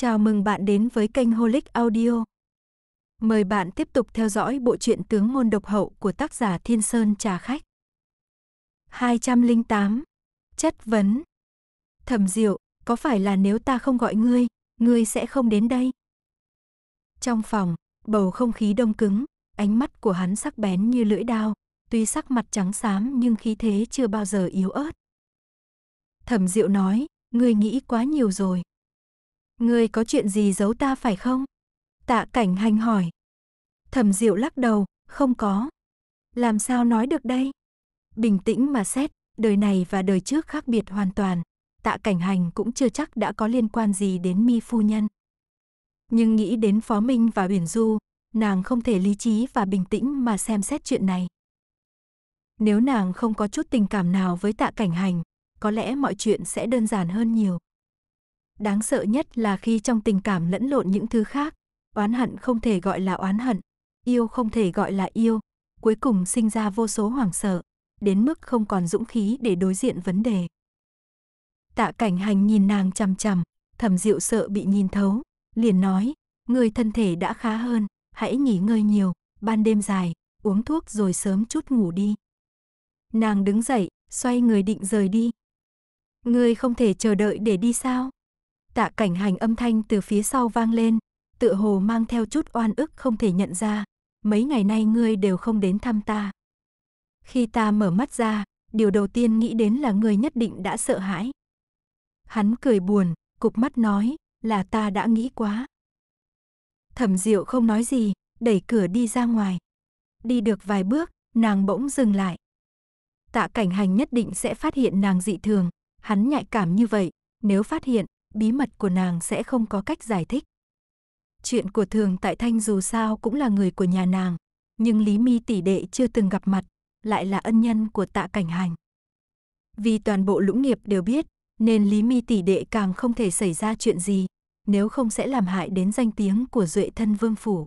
Chào mừng bạn đến với kênh Holic Audio. Mời bạn tiếp tục theo dõi bộ truyện Tướng môn độc hậu của tác giả Thiên Sơn Trà Khách. 208. Chất vấn. Thẩm Diệu, có phải là nếu ta không gọi ngươi, ngươi sẽ không đến đây? Trong phòng, bầu không khí đông cứng, ánh mắt của hắn sắc bén như lưỡi dao, tuy sắc mặt trắng xám nhưng khí thế chưa bao giờ yếu ớt. Thẩm Diệu nói, ngươi nghĩ quá nhiều rồi. Ngươi có chuyện gì giấu ta phải không? Tạ cảnh hành hỏi. Thẩm diệu lắc đầu, không có. Làm sao nói được đây? Bình tĩnh mà xét, đời này và đời trước khác biệt hoàn toàn. Tạ cảnh hành cũng chưa chắc đã có liên quan gì đến mi phu nhân. Nhưng nghĩ đến Phó Minh và Uyển Du, nàng không thể lý trí và bình tĩnh mà xem xét chuyện này. Nếu nàng không có chút tình cảm nào với tạ cảnh hành, có lẽ mọi chuyện sẽ đơn giản hơn nhiều. Đáng sợ nhất là khi trong tình cảm lẫn lộn những thứ khác, oán hận không thể gọi là oán hận, yêu không thể gọi là yêu, cuối cùng sinh ra vô số hoảng sợ, đến mức không còn dũng khí để đối diện vấn đề. Tạ cảnh hành nhìn nàng chằm chằm, thầm dịu sợ bị nhìn thấu, liền nói, người thân thể đã khá hơn, hãy nghỉ ngơi nhiều, ban đêm dài, uống thuốc rồi sớm chút ngủ đi. Nàng đứng dậy, xoay người định rời đi. người không thể chờ đợi để đi sao? Tạ cảnh hành âm thanh từ phía sau vang lên, tựa hồ mang theo chút oan ức không thể nhận ra. Mấy ngày nay ngươi đều không đến thăm ta. Khi ta mở mắt ra, điều đầu tiên nghĩ đến là ngươi nhất định đã sợ hãi. Hắn cười buồn, cục mắt nói, là ta đã nghĩ quá. Thẩm Diệu không nói gì, đẩy cửa đi ra ngoài. Đi được vài bước, nàng bỗng dừng lại. Tạ Cảnh Hành nhất định sẽ phát hiện nàng dị thường, hắn nhạy cảm như vậy, nếu phát hiện, bí mật của nàng sẽ không có cách giải thích. Chuyện của Thường Tại Thanh dù sao cũng là người của nhà nàng, nhưng Lý Mi tỷ đệ chưa từng gặp mặt, lại là ân nhân của Tạ Cảnh Hành. Vì toàn bộ lũng nghiệp đều biết, nên Lý Mi tỷ đệ càng không thể xảy ra chuyện gì, nếu không sẽ làm hại đến danh tiếng của Duệ thân vương phủ.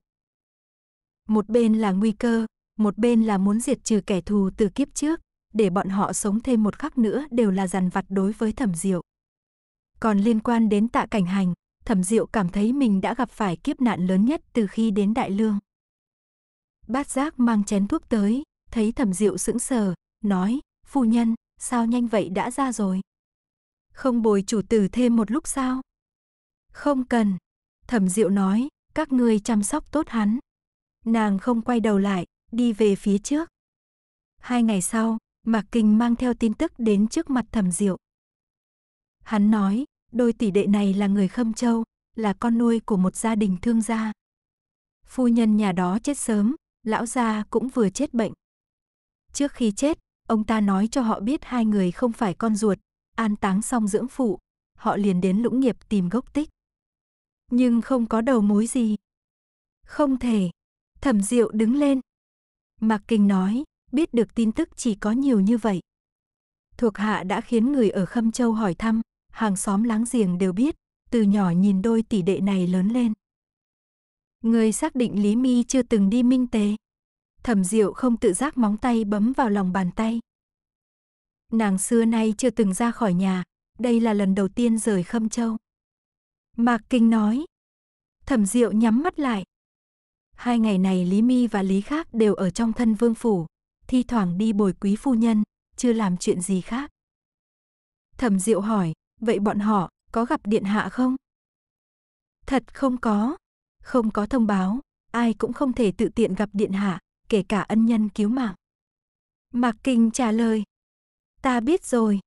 Một bên là nguy cơ, một bên là muốn diệt trừ kẻ thù từ kiếp trước, để bọn họ sống thêm một khắc nữa đều là dằn vặt đối với thẩm diệu. Còn liên quan đến tạ cảnh hành, thẩm diệu cảm thấy mình đã gặp phải kiếp nạn lớn nhất từ khi đến Đại Lương. Bát giác mang chén thuốc tới, thấy thẩm diệu sững sờ, nói, phu nhân, sao nhanh vậy đã ra rồi? Không bồi chủ tử thêm một lúc sao? Không cần, thẩm diệu nói, các ngươi chăm sóc tốt hắn. Nàng không quay đầu lại, đi về phía trước. Hai ngày sau, Mạc Kinh mang theo tin tức đến trước mặt thẩm diệu. Hắn nói, Đôi tỷ đệ này là người Khâm Châu, là con nuôi của một gia đình thương gia. Phu nhân nhà đó chết sớm, lão gia cũng vừa chết bệnh. Trước khi chết, ông ta nói cho họ biết hai người không phải con ruột, an táng xong dưỡng phụ, họ liền đến lũng nghiệp tìm gốc tích. Nhưng không có đầu mối gì. Không thể. Thẩm Diệu đứng lên. Mạc Kinh nói, biết được tin tức chỉ có nhiều như vậy. Thuộc hạ đã khiến người ở Khâm Châu hỏi thăm, hàng xóm láng giềng đều biết, từ nhỏ nhìn đôi tỷ đệ này lớn lên. Người xác định Lý Mi chưa từng đi minh tế. Thẩm Diệu không tự giác móng tay bấm vào lòng bàn tay. Nàng xưa nay chưa từng ra khỏi nhà, đây là lần đầu tiên rời Khâm Châu. Mạc Kinh nói. Thẩm Diệu nhắm mắt lại. Hai ngày này Lý Mi và Lý Khác đều ở trong thân vương phủ, thi thoảng đi bồi quý phu nhân, chưa làm chuyện gì khác. Thẩm Diệu hỏi, Vậy bọn họ có gặp điện hạ không? Thật không có, không có thông báo, ai cũng không thể tự tiện gặp điện hạ, kể cả ân nhân cứu mạng. Mạc Kinh trả lời, ta biết rồi,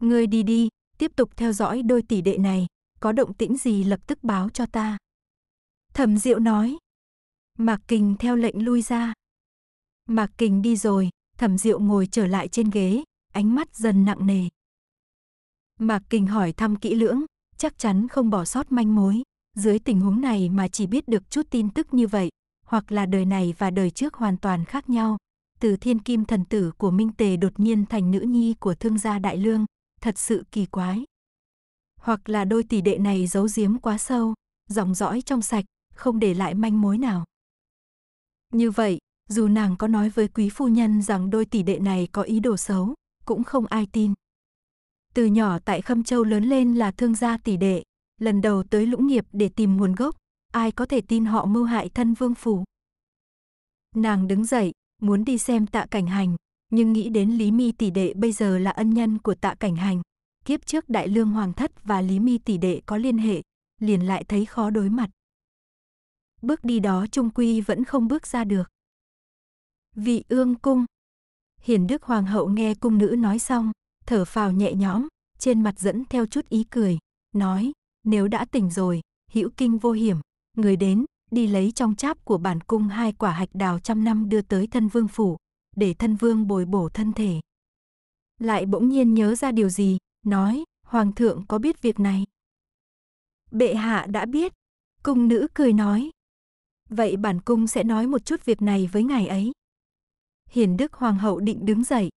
ngươi đi đi, tiếp tục theo dõi đôi tỷ đệ này, có động tĩnh gì lập tức báo cho ta. Thẩm Diệu nói, Mạc Kinh theo lệnh lui ra. Mạc Kinh đi rồi, Thẩm Diệu ngồi trở lại trên ghế, ánh mắt dần nặng nề. Mạc kình hỏi thăm kỹ lưỡng, chắc chắn không bỏ sót manh mối. Dưới tình huống này mà chỉ biết được chút tin tức như vậy, hoặc là đời này và đời trước hoàn toàn khác nhau. Từ thiên kim thần tử của Minh Tề đột nhiên thành nữ nhi của thương gia Đại Lương, thật sự kỳ quái. Hoặc là đôi tỷ đệ này giấu giếm quá sâu, dòng dõi trong sạch, không để lại manh mối nào. Như vậy, dù nàng có nói với quý phu nhân rằng đôi tỷ đệ này có ý đồ xấu, cũng không ai tin. Từ nhỏ tại Khâm Châu lớn lên là thương gia tỷ đệ, lần đầu tới lũng nghiệp để tìm nguồn gốc, ai có thể tin họ mưu hại thân vương phủ. Nàng đứng dậy, muốn đi xem tạ cảnh hành, nhưng nghĩ đến Lý Mi tỷ đệ bây giờ là ân nhân của tạ cảnh hành. Kiếp trước Đại Lương Hoàng Thất và Lý Mi tỷ đệ có liên hệ, liền lại thấy khó đối mặt. Bước đi đó trung quy vẫn không bước ra được. Vị ương cung. Hiền Đức Hoàng hậu nghe cung nữ nói xong, thở phào nhẹ nhõm, trên mặt dẫn theo chút ý cười, nói, nếu đã tỉnh rồi, hữu kinh vô hiểm, người đến, đi lấy trong cháp của bản cung hai quả hạch đào trăm năm đưa tới thân vương phủ, để thân vương bồi bổ thân thể. Lại bỗng nhiên nhớ ra điều gì, nói, hoàng thượng có biết việc này. Bệ hạ đã biết, cung nữ cười nói. Vậy bản cung sẽ nói một chút việc này với ngài ấy. Hiền đức hoàng hậu định đứng dậy,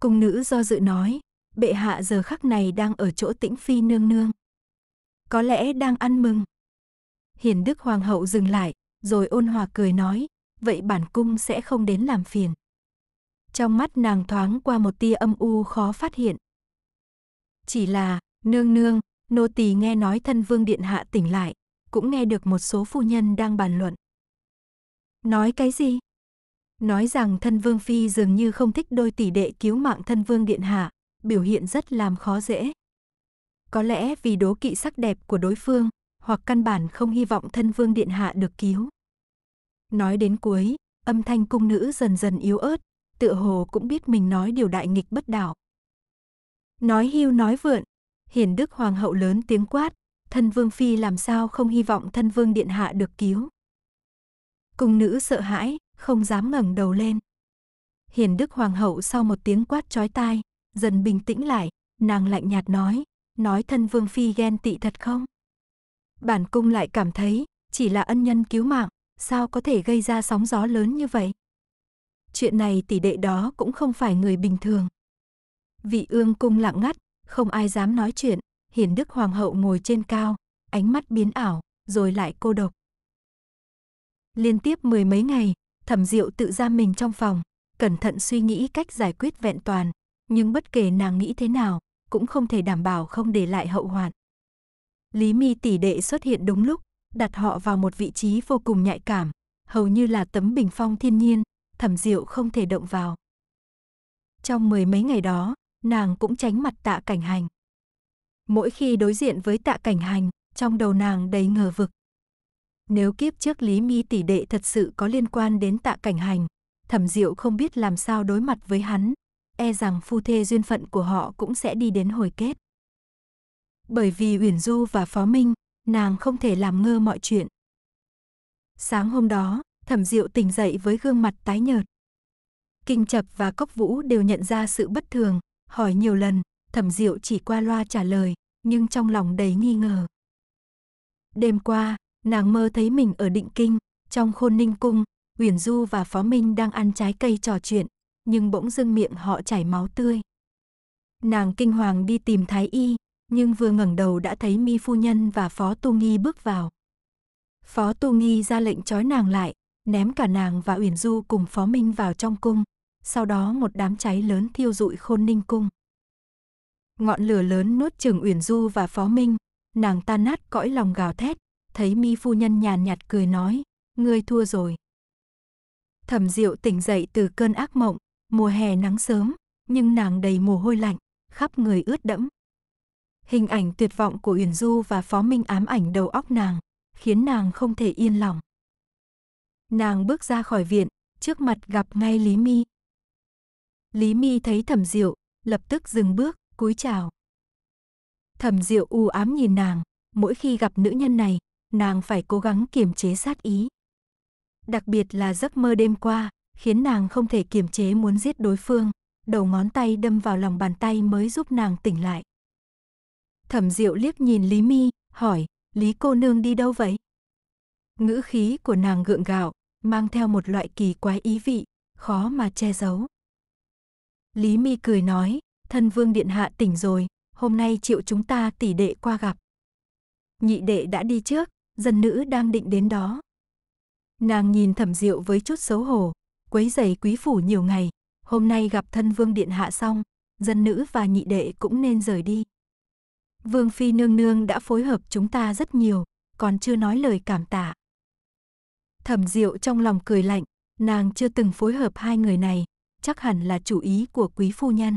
Cung nữ do dự nói, bệ hạ giờ khắc này đang ở chỗ tĩnh phi nương nương. Có lẽ đang ăn mừng. Hiền đức hoàng hậu dừng lại, rồi ôn hòa cười nói, vậy bản cung sẽ không đến làm phiền. Trong mắt nàng thoáng qua một tia âm u khó phát hiện. Chỉ là, nương nương, nô tỳ nghe nói thân vương điện hạ tỉnh lại, cũng nghe được một số phu nhân đang bàn luận. Nói cái gì? nói rằng thân vương phi dường như không thích đôi tỷ đệ cứu mạng thân vương điện hạ, biểu hiện rất làm khó dễ. Có lẽ vì đố kỵ sắc đẹp của đối phương, hoặc căn bản không hy vọng thân vương điện hạ được cứu. Nói đến cuối, âm thanh cung nữ dần dần yếu ớt, tựa hồ cũng biết mình nói điều đại nghịch bất đảo. Nói hưu nói vượn, hiển đức hoàng hậu lớn tiếng quát, thân vương phi làm sao không hy vọng thân vương điện hạ được cứu. Cung nữ sợ hãi, không dám ngẩng đầu lên. Hiền Đức Hoàng hậu sau một tiếng quát chói tai, dần bình tĩnh lại, nàng lạnh nhạt nói, nói thân vương phi ghen tị thật không? Bản cung lại cảm thấy, chỉ là ân nhân cứu mạng, sao có thể gây ra sóng gió lớn như vậy? Chuyện này tỷ đệ đó cũng không phải người bình thường. Vị ương cung lặng ngắt, không ai dám nói chuyện, hiền đức hoàng hậu ngồi trên cao, ánh mắt biến ảo, rồi lại cô độc. Liên tiếp mười mấy ngày, Thẩm Diệu tự giam mình trong phòng, cẩn thận suy nghĩ cách giải quyết vẹn toàn, nhưng bất kể nàng nghĩ thế nào, cũng không thể đảm bảo không để lại hậu hoạn. Lý Mi tỷ đệ xuất hiện đúng lúc, đặt họ vào một vị trí vô cùng nhạy cảm, hầu như là tấm bình phong thiên nhiên, Thẩm Diệu không thể động vào. Trong mười mấy ngày đó, nàng cũng tránh mặt Tạ Cảnh Hành. Mỗi khi đối diện với Tạ Cảnh Hành, trong đầu nàng đầy ngờ vực, nếu kiếp trước Lý Mi tỷ đệ thật sự có liên quan đến tạ cảnh hành, thẩm diệu không biết làm sao đối mặt với hắn, e rằng phu thê duyên phận của họ cũng sẽ đi đến hồi kết. Bởi vì Uyển Du và Phó Minh, nàng không thể làm ngơ mọi chuyện. Sáng hôm đó, thẩm diệu tỉnh dậy với gương mặt tái nhợt. Kinh Chập và Cốc Vũ đều nhận ra sự bất thường, hỏi nhiều lần, thẩm diệu chỉ qua loa trả lời, nhưng trong lòng đầy nghi ngờ. Đêm qua, Nàng mơ thấy mình ở định kinh, trong khôn ninh cung, Uyển Du và Phó Minh đang ăn trái cây trò chuyện, nhưng bỗng dưng miệng họ chảy máu tươi. Nàng kinh hoàng đi tìm thái y, nhưng vừa ngẩng đầu đã thấy mi phu nhân và Phó Tu Nghi bước vào. Phó Tu Nghi ra lệnh trói nàng lại, ném cả nàng và Uyển Du cùng Phó Minh vào trong cung, sau đó một đám cháy lớn thiêu rụi khôn ninh cung. Ngọn lửa lớn nuốt chừng Uyển Du và Phó Minh, nàng tan nát cõi lòng gào thét, thấy mi phu nhân nhàn nhạt cười nói, ngươi thua rồi. Thẩm Diệu tỉnh dậy từ cơn ác mộng, mùa hè nắng sớm, nhưng nàng đầy mồ hôi lạnh, khắp người ướt đẫm. Hình ảnh tuyệt vọng của Uyển Du và Phó Minh ám ảnh đầu óc nàng, khiến nàng không thể yên lòng. Nàng bước ra khỏi viện, trước mặt gặp ngay Lý Mi. Lý Mi thấy Thẩm Diệu, lập tức dừng bước, cúi chào. Thẩm Diệu u ám nhìn nàng, mỗi khi gặp nữ nhân này, nàng phải cố gắng kiềm chế sát ý. Đặc biệt là giấc mơ đêm qua, khiến nàng không thể kiềm chế muốn giết đối phương, đầu ngón tay đâm vào lòng bàn tay mới giúp nàng tỉnh lại. Thẩm Diệu liếc nhìn Lý Mi, hỏi, Lý cô nương đi đâu vậy? Ngữ khí của nàng gượng gạo, mang theo một loại kỳ quái ý vị, khó mà che giấu. Lý Mi cười nói, thân vương điện hạ tỉnh rồi, hôm nay triệu chúng ta tỷ đệ qua gặp. Nhị đệ đã đi trước, dân nữ đang định đến đó. Nàng nhìn thẩm diệu với chút xấu hổ, quấy giày quý phủ nhiều ngày, hôm nay gặp thân vương điện hạ xong, dân nữ và nhị đệ cũng nên rời đi. Vương Phi nương nương đã phối hợp chúng ta rất nhiều, còn chưa nói lời cảm tạ. Thẩm diệu trong lòng cười lạnh, nàng chưa từng phối hợp hai người này, chắc hẳn là chủ ý của quý phu nhân.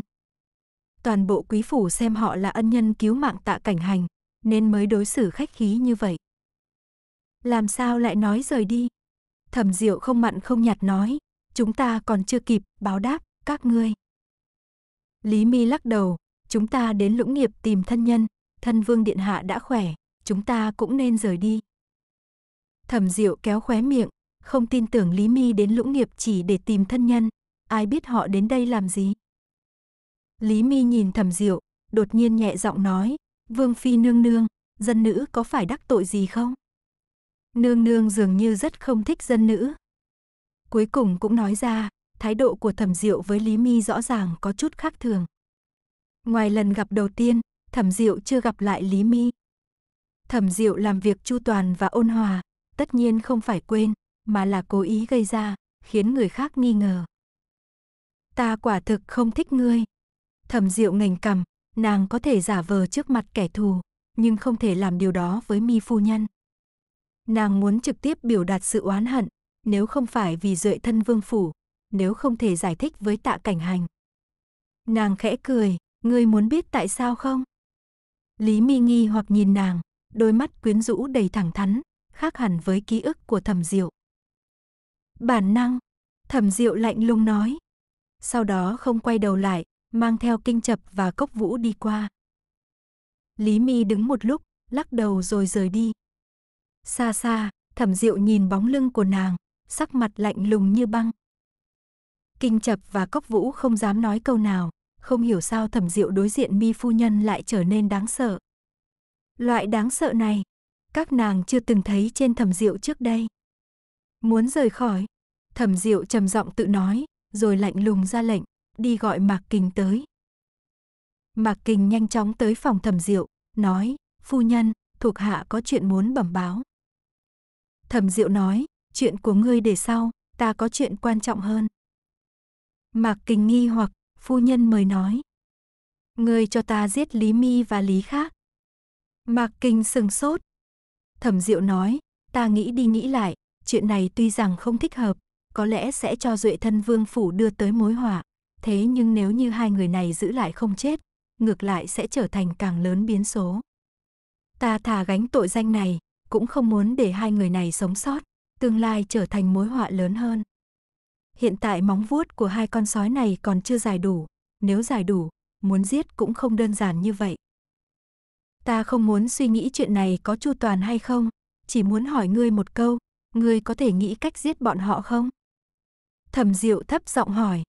Toàn bộ quý phủ xem họ là ân nhân cứu mạng tạ cảnh hành, nên mới đối xử khách khí như vậy làm sao lại nói rời đi? Thẩm Diệu không mặn không nhạt nói, chúng ta còn chưa kịp báo đáp các ngươi. Lý Mi lắc đầu, chúng ta đến lũng nghiệp tìm thân nhân, thân vương điện hạ đã khỏe, chúng ta cũng nên rời đi. Thẩm Diệu kéo khóe miệng, không tin tưởng Lý Mi đến lũng nghiệp chỉ để tìm thân nhân, ai biết họ đến đây làm gì. Lý Mi nhìn Thẩm Diệu, đột nhiên nhẹ giọng nói, "Vương phi nương nương, dân nữ có phải đắc tội gì không?" Nương nương dường như rất không thích dân nữ. Cuối cùng cũng nói ra, thái độ của thẩm diệu với Lý Mi rõ ràng có chút khác thường. Ngoài lần gặp đầu tiên, thẩm diệu chưa gặp lại Lý Mi. Thẩm diệu làm việc chu toàn và ôn hòa, tất nhiên không phải quên, mà là cố ý gây ra, khiến người khác nghi ngờ. Ta quả thực không thích ngươi. Thẩm diệu ngành cầm, nàng có thể giả vờ trước mặt kẻ thù, nhưng không thể làm điều đó với mi phu nhân. Nàng muốn trực tiếp biểu đạt sự oán hận, nếu không phải vì duệ thân vương phủ, nếu không thể giải thích với tạ cảnh hành. Nàng khẽ cười, ngươi muốn biết tại sao không? Lý Mi nghi hoặc nhìn nàng, đôi mắt quyến rũ đầy thẳng thắn, khác hẳn với ký ức của thẩm diệu. Bản năng, thẩm diệu lạnh lùng nói. Sau đó không quay đầu lại, mang theo kinh chập và cốc vũ đi qua. Lý Mi đứng một lúc, lắc đầu rồi rời đi, Xa xa, thẩm diệu nhìn bóng lưng của nàng, sắc mặt lạnh lùng như băng. Kinh chập và cốc vũ không dám nói câu nào, không hiểu sao thẩm diệu đối diện mi phu nhân lại trở nên đáng sợ. Loại đáng sợ này, các nàng chưa từng thấy trên thẩm diệu trước đây. Muốn rời khỏi, thẩm diệu trầm giọng tự nói, rồi lạnh lùng ra lệnh, đi gọi Mạc Kình tới. Mạc Kình nhanh chóng tới phòng thẩm diệu, nói, phu nhân, thuộc hạ có chuyện muốn bẩm báo. Thẩm Diệu nói, chuyện của ngươi để sau, ta có chuyện quan trọng hơn. Mạc Kình nghi hoặc, phu nhân mời nói. Ngươi cho ta giết Lý Mi và Lý khác. Mạc Kình sừng sốt. Thẩm Diệu nói, ta nghĩ đi nghĩ lại, chuyện này tuy rằng không thích hợp, có lẽ sẽ cho Duệ Thân Vương Phủ đưa tới mối họa. Thế nhưng nếu như hai người này giữ lại không chết, ngược lại sẽ trở thành càng lớn biến số. Ta thả gánh tội danh này, cũng không muốn để hai người này sống sót, tương lai trở thành mối họa lớn hơn. Hiện tại móng vuốt của hai con sói này còn chưa dài đủ, nếu dài đủ, muốn giết cũng không đơn giản như vậy. Ta không muốn suy nghĩ chuyện này có chu toàn hay không, chỉ muốn hỏi ngươi một câu, ngươi có thể nghĩ cách giết bọn họ không? Thẩm Diệu thấp giọng hỏi.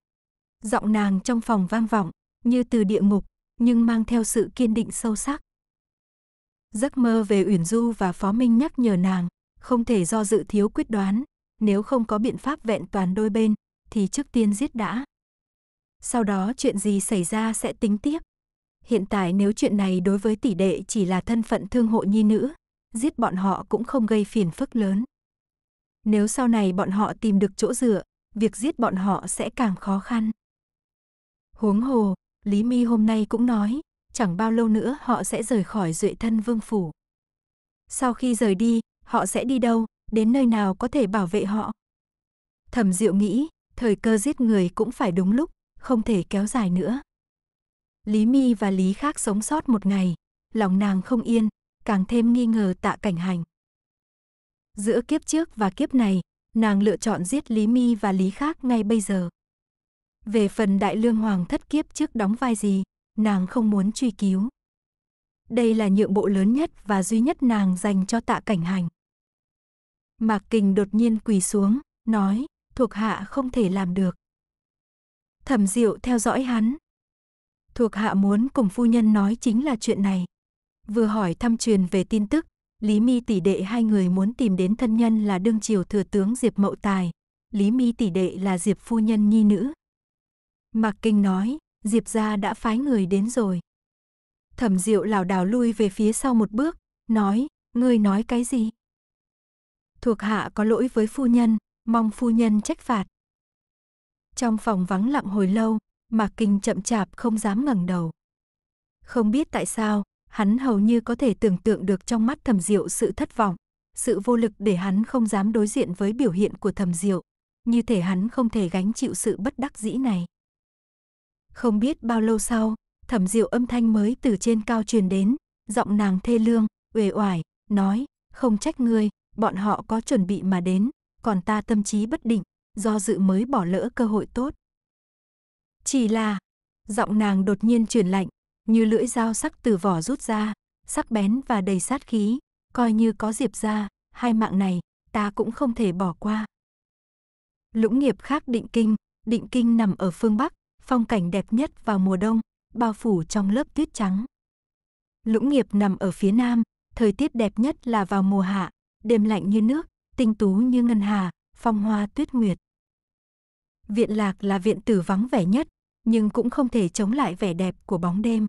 Giọng nàng trong phòng vang vọng, như từ địa ngục, nhưng mang theo sự kiên định sâu sắc. Giấc mơ về Uyển Du và Phó Minh nhắc nhở nàng, không thể do dự thiếu quyết đoán, nếu không có biện pháp vẹn toàn đôi bên, thì trước tiên giết đã. Sau đó chuyện gì xảy ra sẽ tính tiếp. Hiện tại nếu chuyện này đối với tỷ đệ chỉ là thân phận thương hộ nhi nữ, giết bọn họ cũng không gây phiền phức lớn. Nếu sau này bọn họ tìm được chỗ dựa, việc giết bọn họ sẽ càng khó khăn. Huống hồ, Lý Mi hôm nay cũng nói, chẳng bao lâu nữa họ sẽ rời khỏi duệ thân vương phủ. Sau khi rời đi, họ sẽ đi đâu, đến nơi nào có thể bảo vệ họ? Thẩm Diệu nghĩ, thời cơ giết người cũng phải đúng lúc, không thể kéo dài nữa. Lý Mi và Lý Khác sống sót một ngày, lòng nàng không yên, càng thêm nghi ngờ tạ cảnh hành. Giữa kiếp trước và kiếp này, nàng lựa chọn giết Lý Mi và Lý Khác ngay bây giờ. Về phần Đại Lương Hoàng thất kiếp trước đóng vai gì? nàng không muốn truy cứu. Đây là nhượng bộ lớn nhất và duy nhất nàng dành cho tạ cảnh hành. Mạc Kình đột nhiên quỳ xuống, nói, thuộc hạ không thể làm được. Thẩm Diệu theo dõi hắn. Thuộc hạ muốn cùng phu nhân nói chính là chuyện này. Vừa hỏi thăm truyền về tin tức, Lý Mi tỷ đệ hai người muốn tìm đến thân nhân là đương triều thừa tướng Diệp Mậu Tài, Lý Mi tỷ đệ là Diệp phu nhân nhi nữ. Mạc Kinh nói, Diệp gia đã phái người đến rồi. Thẩm Diệu lảo đảo lui về phía sau một bước, nói, ngươi nói cái gì? Thuộc hạ có lỗi với phu nhân, mong phu nhân trách phạt. Trong phòng vắng lặng hồi lâu, Mạc Kinh chậm chạp không dám ngẩng đầu. Không biết tại sao, hắn hầu như có thể tưởng tượng được trong mắt Thẩm Diệu sự thất vọng, sự vô lực để hắn không dám đối diện với biểu hiện của Thẩm Diệu, như thể hắn không thể gánh chịu sự bất đắc dĩ này. Không biết bao lâu sau, thẩm diệu âm thanh mới từ trên cao truyền đến, giọng nàng thê lương, uể oải, nói, không trách ngươi, bọn họ có chuẩn bị mà đến, còn ta tâm trí bất định, do dự mới bỏ lỡ cơ hội tốt. Chỉ là, giọng nàng đột nhiên truyền lạnh, như lưỡi dao sắc từ vỏ rút ra, sắc bén và đầy sát khí, coi như có diệp ra, hai mạng này, ta cũng không thể bỏ qua. Lũng nghiệp khác định kinh, định kinh nằm ở phương Bắc, phong cảnh đẹp nhất vào mùa đông, bao phủ trong lớp tuyết trắng. Lũng nghiệp nằm ở phía nam, thời tiết đẹp nhất là vào mùa hạ, đêm lạnh như nước, tinh tú như ngân hà, phong hoa tuyết nguyệt. Viện lạc là viện tử vắng vẻ nhất, nhưng cũng không thể chống lại vẻ đẹp của bóng đêm.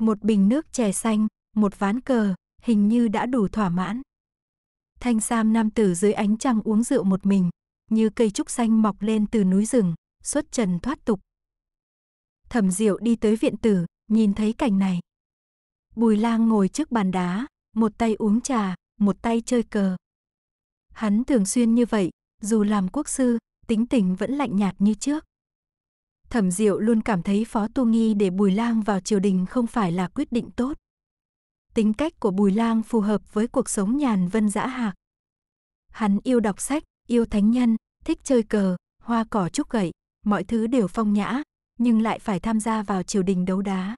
Một bình nước chè xanh, một ván cờ, hình như đã đủ thỏa mãn. Thanh sam nam tử dưới ánh trăng uống rượu một mình, như cây trúc xanh mọc lên từ núi rừng, xuất trần thoát tục, Thẩm Diệu đi tới viện tử, nhìn thấy cảnh này. Bùi lang ngồi trước bàn đá, một tay uống trà, một tay chơi cờ. Hắn thường xuyên như vậy, dù làm quốc sư, tính tình vẫn lạnh nhạt như trước. Thẩm Diệu luôn cảm thấy Phó Tu Nghi để Bùi Lang vào triều đình không phải là quyết định tốt. Tính cách của Bùi Lang phù hợp với cuộc sống nhàn vân dã hạc. Hắn yêu đọc sách, yêu thánh nhân, thích chơi cờ, hoa cỏ trúc gậy, mọi thứ đều phong nhã, nhưng lại phải tham gia vào triều đình đấu đá.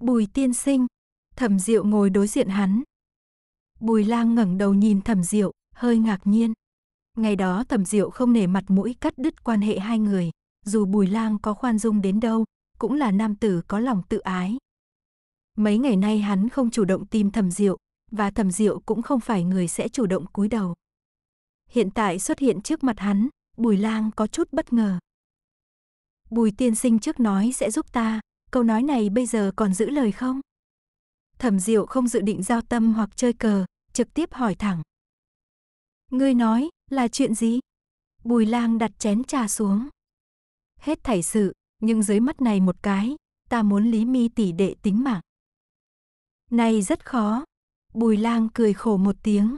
Bùi tiên sinh, thẩm diệu ngồi đối diện hắn. Bùi lang ngẩng đầu nhìn thẩm diệu, hơi ngạc nhiên. Ngày đó thẩm diệu không nể mặt mũi cắt đứt quan hệ hai người, dù bùi lang có khoan dung đến đâu, cũng là nam tử có lòng tự ái. Mấy ngày nay hắn không chủ động tìm thẩm diệu, và thẩm diệu cũng không phải người sẽ chủ động cúi đầu. Hiện tại xuất hiện trước mặt hắn, bùi lang có chút bất ngờ. Bùi tiên sinh trước nói sẽ giúp ta, câu nói này bây giờ còn giữ lời không? Thẩm Diệu không dự định giao tâm hoặc chơi cờ, trực tiếp hỏi thẳng. Ngươi nói, là chuyện gì? Bùi lang đặt chén trà xuống. Hết thảy sự, nhưng dưới mắt này một cái, ta muốn Lý Mi tỷ đệ tính mạng. Này rất khó. Bùi lang cười khổ một tiếng.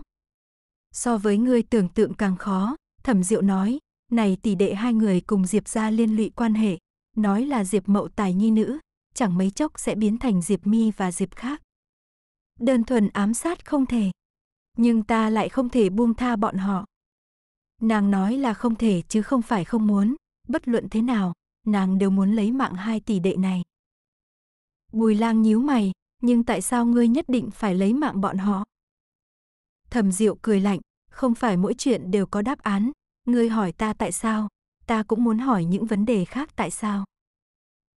So với ngươi tưởng tượng càng khó, thẩm diệu nói, này tỷ đệ hai người cùng Diệp ra liên lụy quan hệ, nói là Diệp mậu tài nhi nữ, chẳng mấy chốc sẽ biến thành Diệp mi và Diệp khác. Đơn thuần ám sát không thể, nhưng ta lại không thể buông tha bọn họ. Nàng nói là không thể chứ không phải không muốn, bất luận thế nào, nàng đều muốn lấy mạng hai tỷ đệ này. Bùi lang nhíu mày, nhưng tại sao ngươi nhất định phải lấy mạng bọn họ? Thẩm Diệu cười lạnh, không phải mỗi chuyện đều có đáp án, Ngươi hỏi ta tại sao, ta cũng muốn hỏi những vấn đề khác tại sao.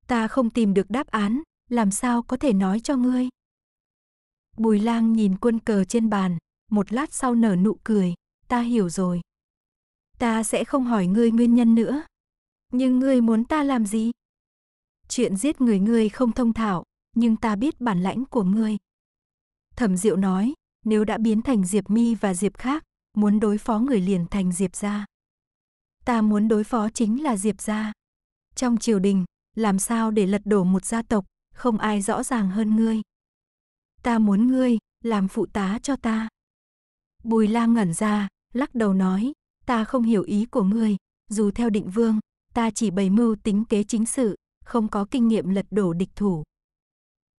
Ta không tìm được đáp án, làm sao có thể nói cho ngươi. Bùi lang nhìn quân cờ trên bàn, một lát sau nở nụ cười, ta hiểu rồi. Ta sẽ không hỏi ngươi nguyên nhân nữa. Nhưng ngươi muốn ta làm gì? Chuyện giết người ngươi không thông thạo, nhưng ta biết bản lãnh của ngươi. Thẩm Diệu nói, nếu đã biến thành Diệp Mi và Diệp khác, muốn đối phó người liền thành Diệp gia ta muốn đối phó chính là Diệp gia. Trong triều đình, làm sao để lật đổ một gia tộc, không ai rõ ràng hơn ngươi. Ta muốn ngươi, làm phụ tá cho ta. Bùi lam ngẩn ra, lắc đầu nói, ta không hiểu ý của ngươi, dù theo định vương, ta chỉ bày mưu tính kế chính sự, không có kinh nghiệm lật đổ địch thủ.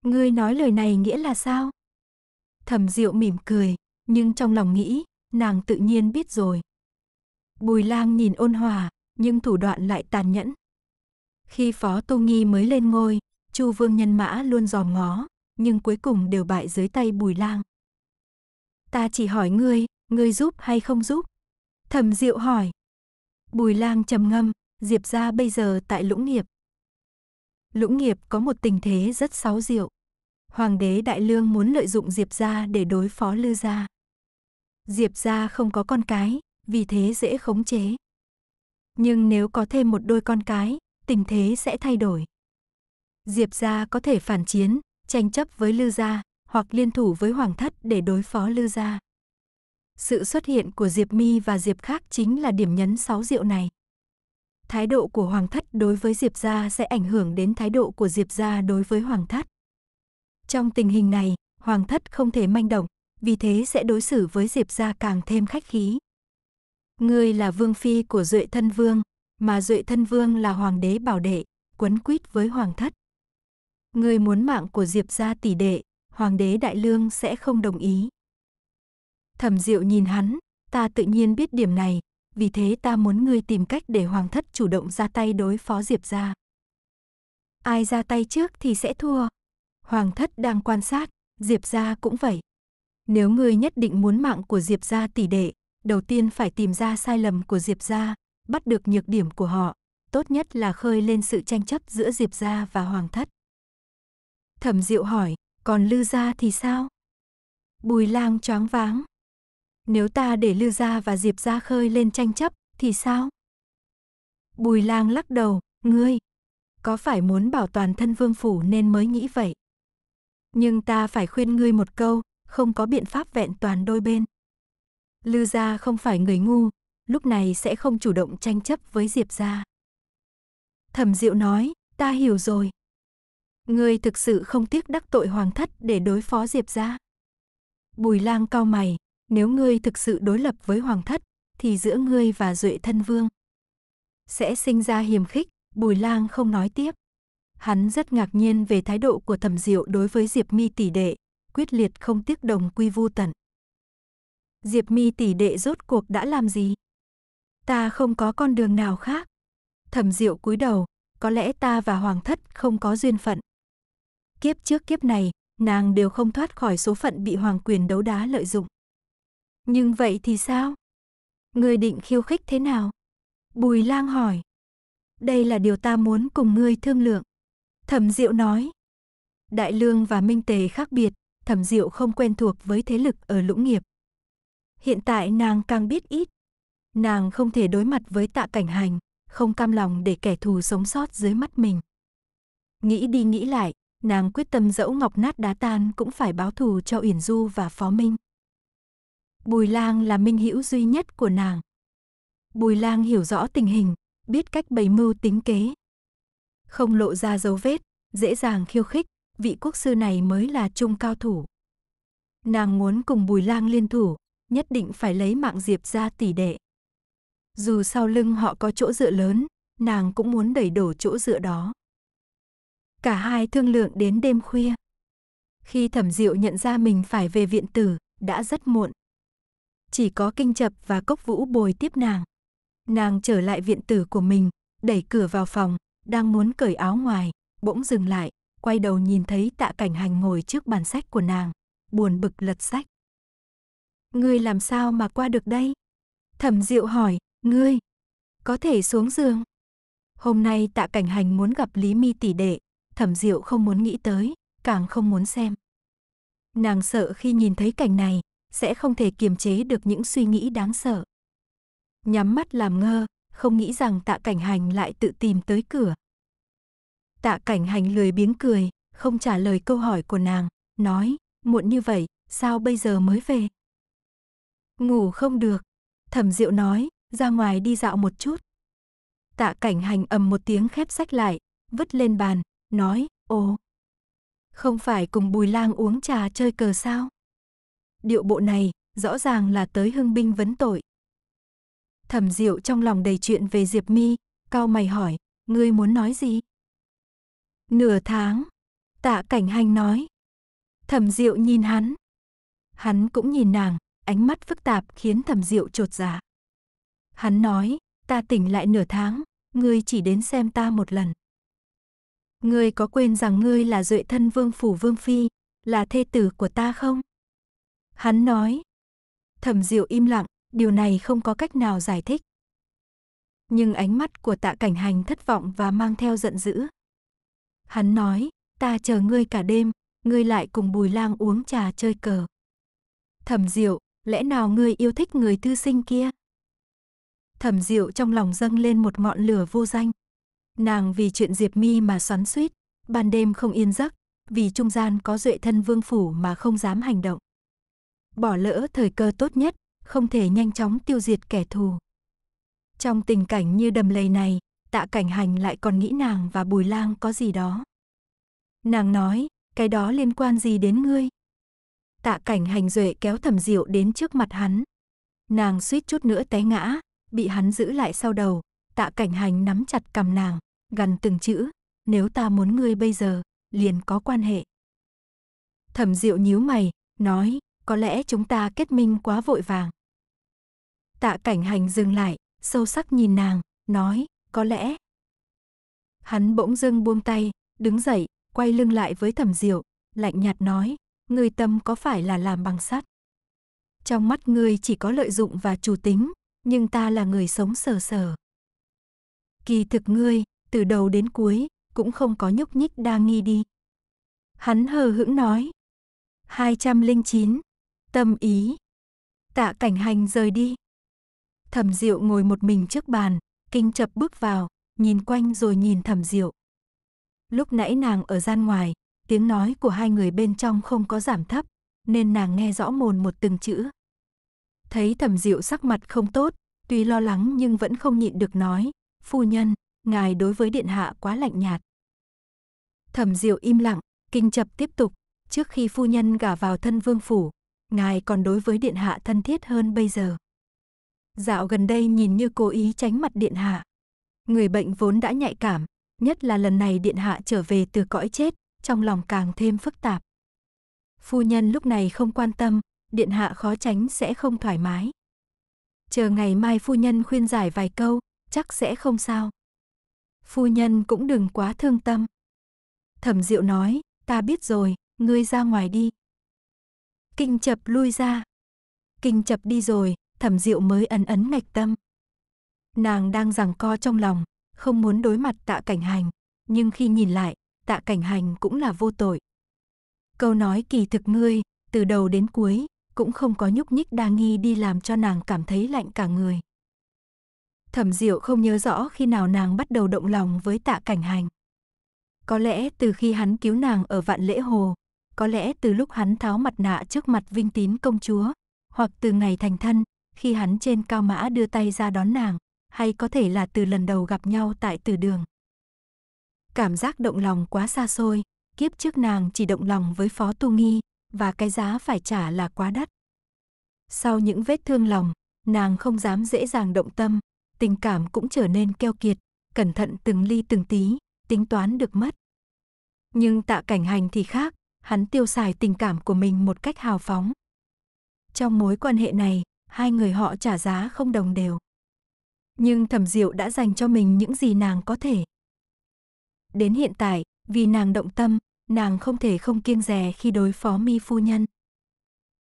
Ngươi nói lời này nghĩa là sao? Thẩm Diệu mỉm cười, nhưng trong lòng nghĩ, nàng tự nhiên biết rồi. Bùi lang nhìn ôn hòa, nhưng thủ đoạn lại tàn nhẫn. Khi Phó Tô Nghi mới lên ngôi, Chu Vương Nhân Mã luôn dòm ngó, nhưng cuối cùng đều bại dưới tay Bùi Lang. Ta chỉ hỏi ngươi, ngươi giúp hay không giúp? Thẩm Diệu hỏi. Bùi Lang trầm ngâm, Diệp gia bây giờ tại Lũng Nghiệp. Lũng Nghiệp có một tình thế rất xáo diệu. Hoàng đế Đại Lương muốn lợi dụng Diệp gia để đối phó Lư gia. Diệp gia không có con cái, vì thế dễ khống chế. Nhưng nếu có thêm một đôi con cái, tình thế sẽ thay đổi. Diệp gia có thể phản chiến, tranh chấp với Lư gia, hoặc liên thủ với Hoàng thất để đối phó Lư gia. Sự xuất hiện của Diệp Mi và Diệp Khác chính là điểm nhấn sáu rượu này. Thái độ của Hoàng thất đối với Diệp gia sẽ ảnh hưởng đến thái độ của Diệp gia đối với Hoàng thất. Trong tình hình này, Hoàng thất không thể manh động, vì thế sẽ đối xử với Diệp gia càng thêm khách khí. Ngươi là vương phi của Duệ Thân Vương, mà Duệ Thân Vương là hoàng đế bảo đệ, quấn quýt với hoàng thất. Ngươi muốn mạng của Diệp gia tỷ đệ, hoàng đế đại lương sẽ không đồng ý. Thẩm Diệu nhìn hắn, ta tự nhiên biết điểm này, vì thế ta muốn ngươi tìm cách để hoàng thất chủ động ra tay đối phó Diệp gia. Ai ra tay trước thì sẽ thua. Hoàng thất đang quan sát, Diệp gia cũng vậy. Nếu ngươi nhất định muốn mạng của Diệp gia tỷ đệ, đầu tiên phải tìm ra sai lầm của Diệp gia, bắt được nhược điểm của họ, tốt nhất là khơi lên sự tranh chấp giữa Diệp gia và Hoàng thất. Thẩm Diệu hỏi, còn Lư gia thì sao? Bùi Lang choáng váng. Nếu ta để Lư gia và Diệp gia khơi lên tranh chấp thì sao? Bùi Lang lắc đầu, ngươi có phải muốn bảo toàn thân vương phủ nên mới nghĩ vậy? Nhưng ta phải khuyên ngươi một câu, không có biện pháp vẹn toàn đôi bên. Lư gia không phải người ngu, lúc này sẽ không chủ động tranh chấp với Diệp gia. Thẩm Diệu nói, ta hiểu rồi. Ngươi thực sự không tiếc đắc tội hoàng thất để đối phó Diệp gia. Bùi lang cao mày, nếu ngươi thực sự đối lập với hoàng thất, thì giữa ngươi và Duệ thân vương sẽ sinh ra hiềm khích, Bùi Lang không nói tiếp. Hắn rất ngạc nhiên về thái độ của Thẩm Diệu đối với Diệp Mi tỷ đệ, quyết liệt không tiếc đồng quy vu tận. Diệp Mi tỷ đệ rốt cuộc đã làm gì? Ta không có con đường nào khác. Thẩm Diệu cúi đầu, có lẽ ta và Hoàng Thất không có duyên phận. Kiếp trước kiếp này, nàng đều không thoát khỏi số phận bị Hoàng Quyền đấu đá lợi dụng. Nhưng vậy thì sao? Ngươi định khiêu khích thế nào? Bùi lang hỏi. Đây là điều ta muốn cùng ngươi thương lượng. Thẩm Diệu nói. Đại Lương và Minh Tề khác biệt, Thẩm Diệu không quen thuộc với thế lực ở Lũng Nghiệp, Hiện tại nàng càng biết ít. Nàng không thể đối mặt với tạ cảnh hành, không cam lòng để kẻ thù sống sót dưới mắt mình. Nghĩ đi nghĩ lại, nàng quyết tâm dẫu ngọc nát đá tan cũng phải báo thù cho Uyển Du và Phó Minh. Bùi lang là minh hữu duy nhất của nàng. Bùi lang hiểu rõ tình hình, biết cách bày mưu tính kế. Không lộ ra dấu vết, dễ dàng khiêu khích, vị quốc sư này mới là trung cao thủ. Nàng muốn cùng bùi lang liên thủ, nhất định phải lấy mạng Diệp ra tỷ đệ. Dù sau lưng họ có chỗ dựa lớn, nàng cũng muốn đẩy đổ chỗ dựa đó. Cả hai thương lượng đến đêm khuya. Khi thẩm diệu nhận ra mình phải về viện tử, đã rất muộn. Chỉ có kinh chập và cốc vũ bồi tiếp nàng. Nàng trở lại viện tử của mình, đẩy cửa vào phòng, đang muốn cởi áo ngoài, bỗng dừng lại, quay đầu nhìn thấy tạ cảnh hành ngồi trước bàn sách của nàng, buồn bực lật sách. Ngươi làm sao mà qua được đây? Thẩm Diệu hỏi, ngươi có thể xuống giường. Hôm nay Tạ Cảnh Hành muốn gặp Lý Mi tỷ đệ, Thẩm Diệu không muốn nghĩ tới, càng không muốn xem. Nàng sợ khi nhìn thấy cảnh này, sẽ không thể kiềm chế được những suy nghĩ đáng sợ. Nhắm mắt làm ngơ, không nghĩ rằng Tạ Cảnh Hành lại tự tìm tới cửa. Tạ Cảnh Hành lười biếng cười, không trả lời câu hỏi của nàng, nói, muộn như vậy, sao bây giờ mới về? Ngủ không được. Thẩm Diệu nói, ra ngoài đi dạo một chút. Tạ cảnh hành ầm một tiếng khép sách lại, vứt lên bàn, nói, ồ. Không phải cùng Bùi Lang uống trà chơi cờ sao? Điệu bộ này, rõ ràng là tới hưng binh vấn tội. Thẩm Diệu trong lòng đầy chuyện về Diệp Mi, cao mày hỏi, ngươi muốn nói gì? Nửa tháng, tạ cảnh hành nói. Thẩm Diệu nhìn hắn. Hắn cũng nhìn nàng, ánh mắt phức tạp khiến thẩm diệu trột dạ. Hắn nói, ta tỉnh lại nửa tháng, ngươi chỉ đến xem ta một lần. Ngươi có quên rằng ngươi là duệ thân vương phủ vương phi, là thê tử của ta không? Hắn nói. Thẩm diệu im lặng, điều này không có cách nào giải thích. Nhưng ánh mắt của tạ cảnh hành thất vọng và mang theo giận dữ. Hắn nói, ta chờ ngươi cả đêm, ngươi lại cùng bùi lang uống trà chơi cờ. Thẩm diệu, lẽ nào ngươi yêu thích người tư sinh kia? Thẩm Diệu trong lòng dâng lên một ngọn lửa vô danh. Nàng vì chuyện Diệp Mi mà xoắn xuýt, ban đêm không yên giấc, vì trung gian có duệ thân vương phủ mà không dám hành động. Bỏ lỡ thời cơ tốt nhất, không thể nhanh chóng tiêu diệt kẻ thù. Trong tình cảnh như đầm lầy này, tạ cảnh hành lại còn nghĩ nàng và bùi lang có gì đó. Nàng nói, cái đó liên quan gì đến ngươi? tạ cảnh hành duệ kéo thẩm diệu đến trước mặt hắn. Nàng suýt chút nữa té ngã, bị hắn giữ lại sau đầu, tạ cảnh hành nắm chặt cầm nàng, gần từng chữ, nếu ta muốn ngươi bây giờ, liền có quan hệ. Thẩm diệu nhíu mày, nói, có lẽ chúng ta kết minh quá vội vàng. Tạ cảnh hành dừng lại, sâu sắc nhìn nàng, nói, có lẽ. Hắn bỗng dưng buông tay, đứng dậy, quay lưng lại với thẩm diệu, lạnh nhạt nói, người tâm có phải là làm bằng sắt? Trong mắt ngươi chỉ có lợi dụng và chủ tính, nhưng ta là người sống sờ sờ. Kỳ thực ngươi, từ đầu đến cuối, cũng không có nhúc nhích đa nghi đi. Hắn hờ hững nói. 209. Tâm ý. Tạ cảnh hành rời đi. Thẩm Diệu ngồi một mình trước bàn, kinh chập bước vào, nhìn quanh rồi nhìn Thẩm Diệu. Lúc nãy nàng ở gian ngoài, Tiếng nói của hai người bên trong không có giảm thấp, nên nàng nghe rõ mồn một từng chữ. Thấy thẩm diệu sắc mặt không tốt, tuy lo lắng nhưng vẫn không nhịn được nói, phu nhân, ngài đối với điện hạ quá lạnh nhạt. Thẩm diệu im lặng, kinh chập tiếp tục, trước khi phu nhân gả vào thân vương phủ, ngài còn đối với điện hạ thân thiết hơn bây giờ. Dạo gần đây nhìn như cố ý tránh mặt điện hạ. Người bệnh vốn đã nhạy cảm, nhất là lần này điện hạ trở về từ cõi chết, trong lòng càng thêm phức tạp. Phu nhân lúc này không quan tâm, điện hạ khó tránh sẽ không thoải mái. Chờ ngày mai phu nhân khuyên giải vài câu, chắc sẽ không sao. Phu nhân cũng đừng quá thương tâm. Thẩm Diệu nói, ta biết rồi, ngươi ra ngoài đi. Kinh chập lui ra. Kinh chập đi rồi, thẩm Diệu mới ấn ấn ngạch tâm. Nàng đang giằng co trong lòng, không muốn đối mặt tạ cảnh hành, nhưng khi nhìn lại, tạ cảnh hành cũng là vô tội. Câu nói kỳ thực ngươi, từ đầu đến cuối, cũng không có nhúc nhích đa nghi đi làm cho nàng cảm thấy lạnh cả người. Thẩm Diệu không nhớ rõ khi nào nàng bắt đầu động lòng với tạ cảnh hành. Có lẽ từ khi hắn cứu nàng ở vạn lễ hồ, có lẽ từ lúc hắn tháo mặt nạ trước mặt vinh tín công chúa, hoặc từ ngày thành thân, khi hắn trên cao mã đưa tay ra đón nàng, hay có thể là từ lần đầu gặp nhau tại tử đường cảm giác động lòng quá xa xôi, kiếp trước nàng chỉ động lòng với Phó Tu Nghi, và cái giá phải trả là quá đắt. Sau những vết thương lòng, nàng không dám dễ dàng động tâm, tình cảm cũng trở nên keo kiệt, cẩn thận từng ly từng tí, tính toán được mất. Nhưng tạ cảnh hành thì khác, hắn tiêu xài tình cảm của mình một cách hào phóng. Trong mối quan hệ này, hai người họ trả giá không đồng đều. Nhưng thẩm diệu đã dành cho mình những gì nàng có thể, Đến hiện tại, vì nàng động tâm, nàng không thể không kiêng dè khi đối phó mi phu nhân.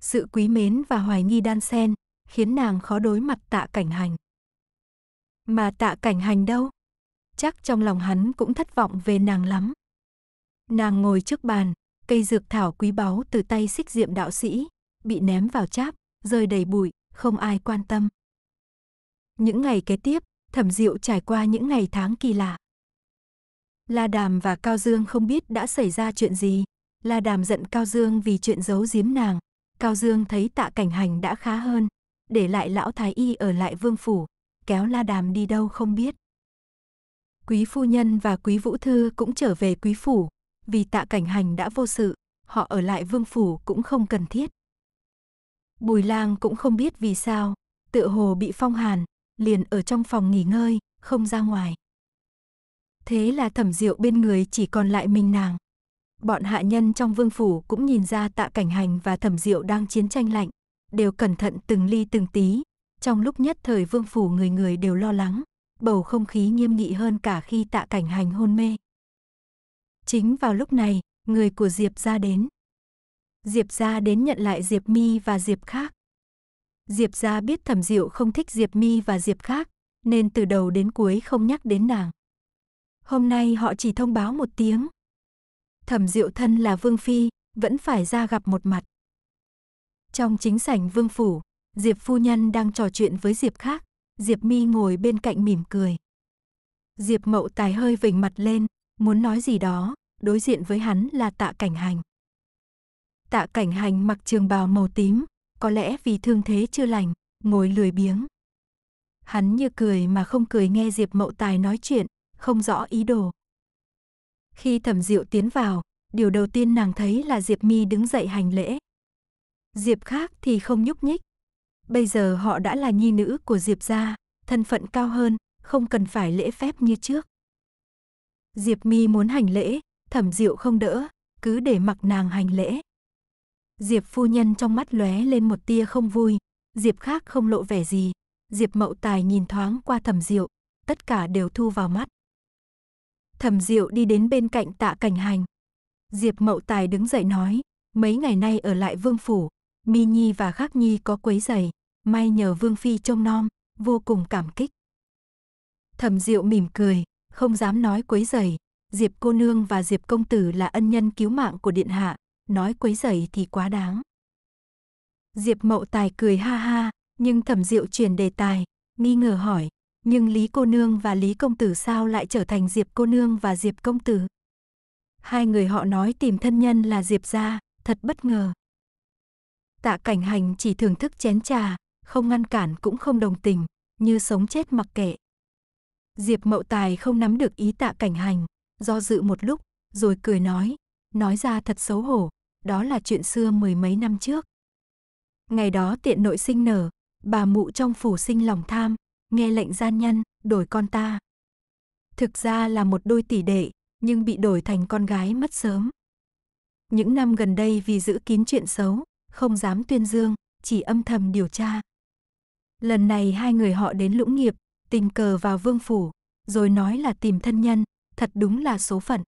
Sự quý mến và hoài nghi đan sen khiến nàng khó đối mặt tạ cảnh hành. Mà tạ cảnh hành đâu? Chắc trong lòng hắn cũng thất vọng về nàng lắm. Nàng ngồi trước bàn, cây dược thảo quý báu từ tay xích diệm đạo sĩ, bị ném vào cháp, rơi đầy bụi, không ai quan tâm. Những ngày kế tiếp, thẩm diệu trải qua những ngày tháng kỳ lạ. La Đàm và Cao Dương không biết đã xảy ra chuyện gì. La Đàm giận Cao Dương vì chuyện giấu giếm nàng. Cao Dương thấy tạ cảnh hành đã khá hơn. Để lại lão thái y ở lại vương phủ. Kéo La Đàm đi đâu không biết. Quý phu nhân và quý vũ thư cũng trở về quý phủ. Vì tạ cảnh hành đã vô sự. Họ ở lại vương phủ cũng không cần thiết. Bùi lang cũng không biết vì sao. Tựa hồ bị phong hàn. Liền ở trong phòng nghỉ ngơi, không ra ngoài. Thế là thẩm diệu bên người chỉ còn lại mình nàng. Bọn hạ nhân trong vương phủ cũng nhìn ra tạ cảnh hành và thẩm diệu đang chiến tranh lạnh, đều cẩn thận từng ly từng tí. Trong lúc nhất thời vương phủ người người đều lo lắng, bầu không khí nghiêm nghị hơn cả khi tạ cảnh hành hôn mê. Chính vào lúc này, người của Diệp ra đến. Diệp ra đến nhận lại Diệp Mi và Diệp khác. Diệp ra biết thẩm diệu không thích Diệp Mi và Diệp khác, nên từ đầu đến cuối không nhắc đến nàng. Hôm nay họ chỉ thông báo một tiếng. Thẩm Diệu thân là Vương Phi, vẫn phải ra gặp một mặt. Trong chính sảnh Vương Phủ, Diệp Phu Nhân đang trò chuyện với Diệp khác, Diệp Mi ngồi bên cạnh mỉm cười. Diệp Mậu Tài hơi vểnh mặt lên, muốn nói gì đó, đối diện với hắn là tạ cảnh hành. Tạ cảnh hành mặc trường bào màu tím, có lẽ vì thương thế chưa lành, ngồi lười biếng. Hắn như cười mà không cười nghe Diệp Mậu Tài nói chuyện, không rõ ý đồ. Khi Thẩm Diệu tiến vào, điều đầu tiên nàng thấy là Diệp Mi đứng dậy hành lễ. Diệp khác thì không nhúc nhích. Bây giờ họ đã là nhi nữ của Diệp gia, thân phận cao hơn, không cần phải lễ phép như trước. Diệp Mi muốn hành lễ, Thẩm Diệu không đỡ, cứ để mặc nàng hành lễ. Diệp phu nhân trong mắt lóe lên một tia không vui, Diệp khác không lộ vẻ gì. Diệp Mậu Tài nhìn thoáng qua Thẩm Diệu, tất cả đều thu vào mắt. Thẩm Diệu đi đến bên cạnh Tạ Cảnh Hành. Diệp Mậu Tài đứng dậy nói, mấy ngày nay ở lại Vương phủ, Mi Nhi và Khắc Nhi có quấy giày, may nhờ Vương Phi trông nom, vô cùng cảm kích. Thẩm Diệu mỉm cười, không dám nói quấy giày, Diệp cô nương và Diệp công tử là ân nhân cứu mạng của điện hạ, nói quấy giày thì quá đáng. Diệp Mậu Tài cười ha ha, nhưng Thẩm Diệu chuyển đề tài, nghi ngờ hỏi, nhưng Lý cô nương và Lý công tử sao lại trở thành Diệp cô nương và Diệp công tử? Hai người họ nói tìm thân nhân là Diệp gia, thật bất ngờ. Tạ cảnh hành chỉ thưởng thức chén trà, không ngăn cản cũng không đồng tình, như sống chết mặc kệ. Diệp mậu tài không nắm được ý tạ cảnh hành, do dự một lúc, rồi cười nói, nói ra thật xấu hổ, đó là chuyện xưa mười mấy năm trước. Ngày đó tiện nội sinh nở, bà mụ trong phủ sinh lòng tham, nghe lệnh gian nhân, đổi con ta. Thực ra là một đôi tỷ đệ, nhưng bị đổi thành con gái mất sớm. Những năm gần đây vì giữ kín chuyện xấu, không dám tuyên dương, chỉ âm thầm điều tra. Lần này hai người họ đến lũng nghiệp, tình cờ vào vương phủ, rồi nói là tìm thân nhân, thật đúng là số phận.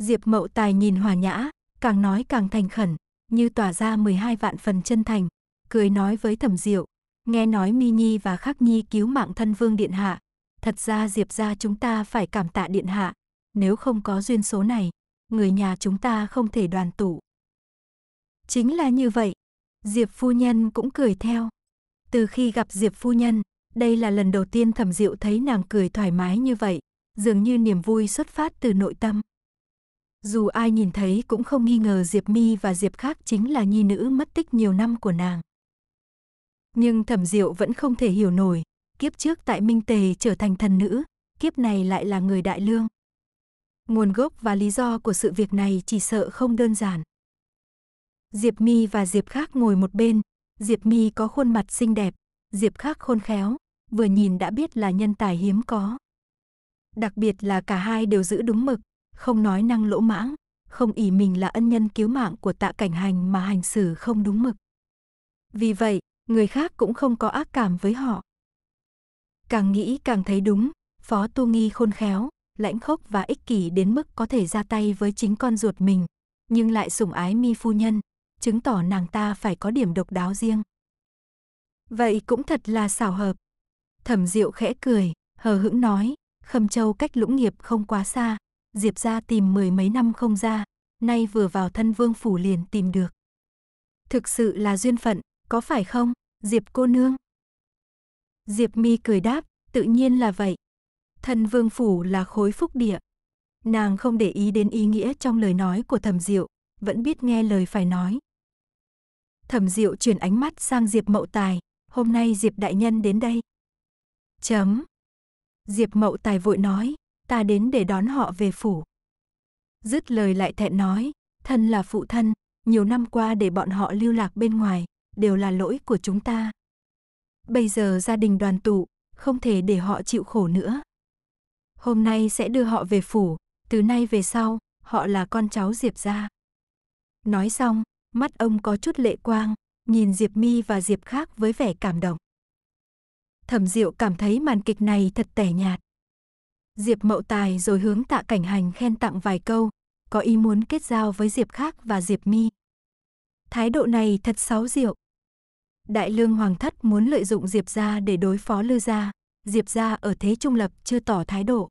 Diệp Mậu Tài nhìn hòa nhã, càng nói càng thành khẩn, như tỏa ra 12 vạn phần chân thành, cười nói với Thẩm Diệu, nghe nói Mi Nhi và Khắc Nhi cứu mạng thân vương điện hạ, thật ra Diệp gia chúng ta phải cảm tạ điện hạ, nếu không có duyên số này, người nhà chúng ta không thể đoàn tụ. Chính là như vậy, Diệp phu nhân cũng cười theo. Từ khi gặp Diệp phu nhân, đây là lần đầu tiên Thẩm Diệu thấy nàng cười thoải mái như vậy, dường như niềm vui xuất phát từ nội tâm. Dù ai nhìn thấy cũng không nghi ngờ Diệp Mi và Diệp Khác chính là nhi nữ mất tích nhiều năm của nàng. Nhưng thẩm diệu vẫn không thể hiểu nổi, kiếp trước tại Minh Tề trở thành thần nữ, kiếp này lại là người đại lương. Nguồn gốc và lý do của sự việc này chỉ sợ không đơn giản. Diệp Mi và Diệp Khác ngồi một bên, Diệp Mi có khuôn mặt xinh đẹp, Diệp Khác khôn khéo, vừa nhìn đã biết là nhân tài hiếm có. Đặc biệt là cả hai đều giữ đúng mực, không nói năng lỗ mãng, không ỷ mình là ân nhân cứu mạng của tạ cảnh hành mà hành xử không đúng mực. Vì vậy, người khác cũng không có ác cảm với họ. Càng nghĩ càng thấy đúng, Phó Tu Nghi khôn khéo, lãnh khốc và ích kỷ đến mức có thể ra tay với chính con ruột mình, nhưng lại sủng ái mi phu nhân, chứng tỏ nàng ta phải có điểm độc đáo riêng. Vậy cũng thật là xảo hợp. Thẩm Diệu khẽ cười, hờ hững nói, Khâm Châu cách lũng nghiệp không quá xa, Diệp ra tìm mười mấy năm không ra, nay vừa vào thân vương phủ liền tìm được. Thực sự là duyên phận, có phải không, Diệp cô nương? Diệp mi cười đáp, tự nhiên là vậy. Thần vương phủ là khối phúc địa. Nàng không để ý đến ý nghĩa trong lời nói của thẩm diệu, vẫn biết nghe lời phải nói. Thẩm diệu chuyển ánh mắt sang Diệp mậu tài, hôm nay Diệp đại nhân đến đây. Chấm. Diệp mậu tài vội nói, ta đến để đón họ về phủ. Dứt lời lại thẹn nói, thân là phụ thân, nhiều năm qua để bọn họ lưu lạc bên ngoài, đều là lỗi của chúng ta. Bây giờ gia đình đoàn tụ, không thể để họ chịu khổ nữa. Hôm nay sẽ đưa họ về phủ, từ nay về sau, họ là con cháu Diệp gia. Nói xong, mắt ông có chút lệ quang, nhìn Diệp Mi và Diệp Khác với vẻ cảm động. Thẩm Diệu cảm thấy màn kịch này thật tẻ nhạt. Diệp Mậu Tài rồi hướng Tạ Cảnh Hành khen tặng vài câu, có ý muốn kết giao với Diệp Khác và Diệp Mi. Thái độ này thật sáo diệu. Đại lương Hoàng Thất muốn lợi dụng Diệp gia để đối phó Lư gia, Diệp gia ở thế trung lập chưa tỏ thái độ.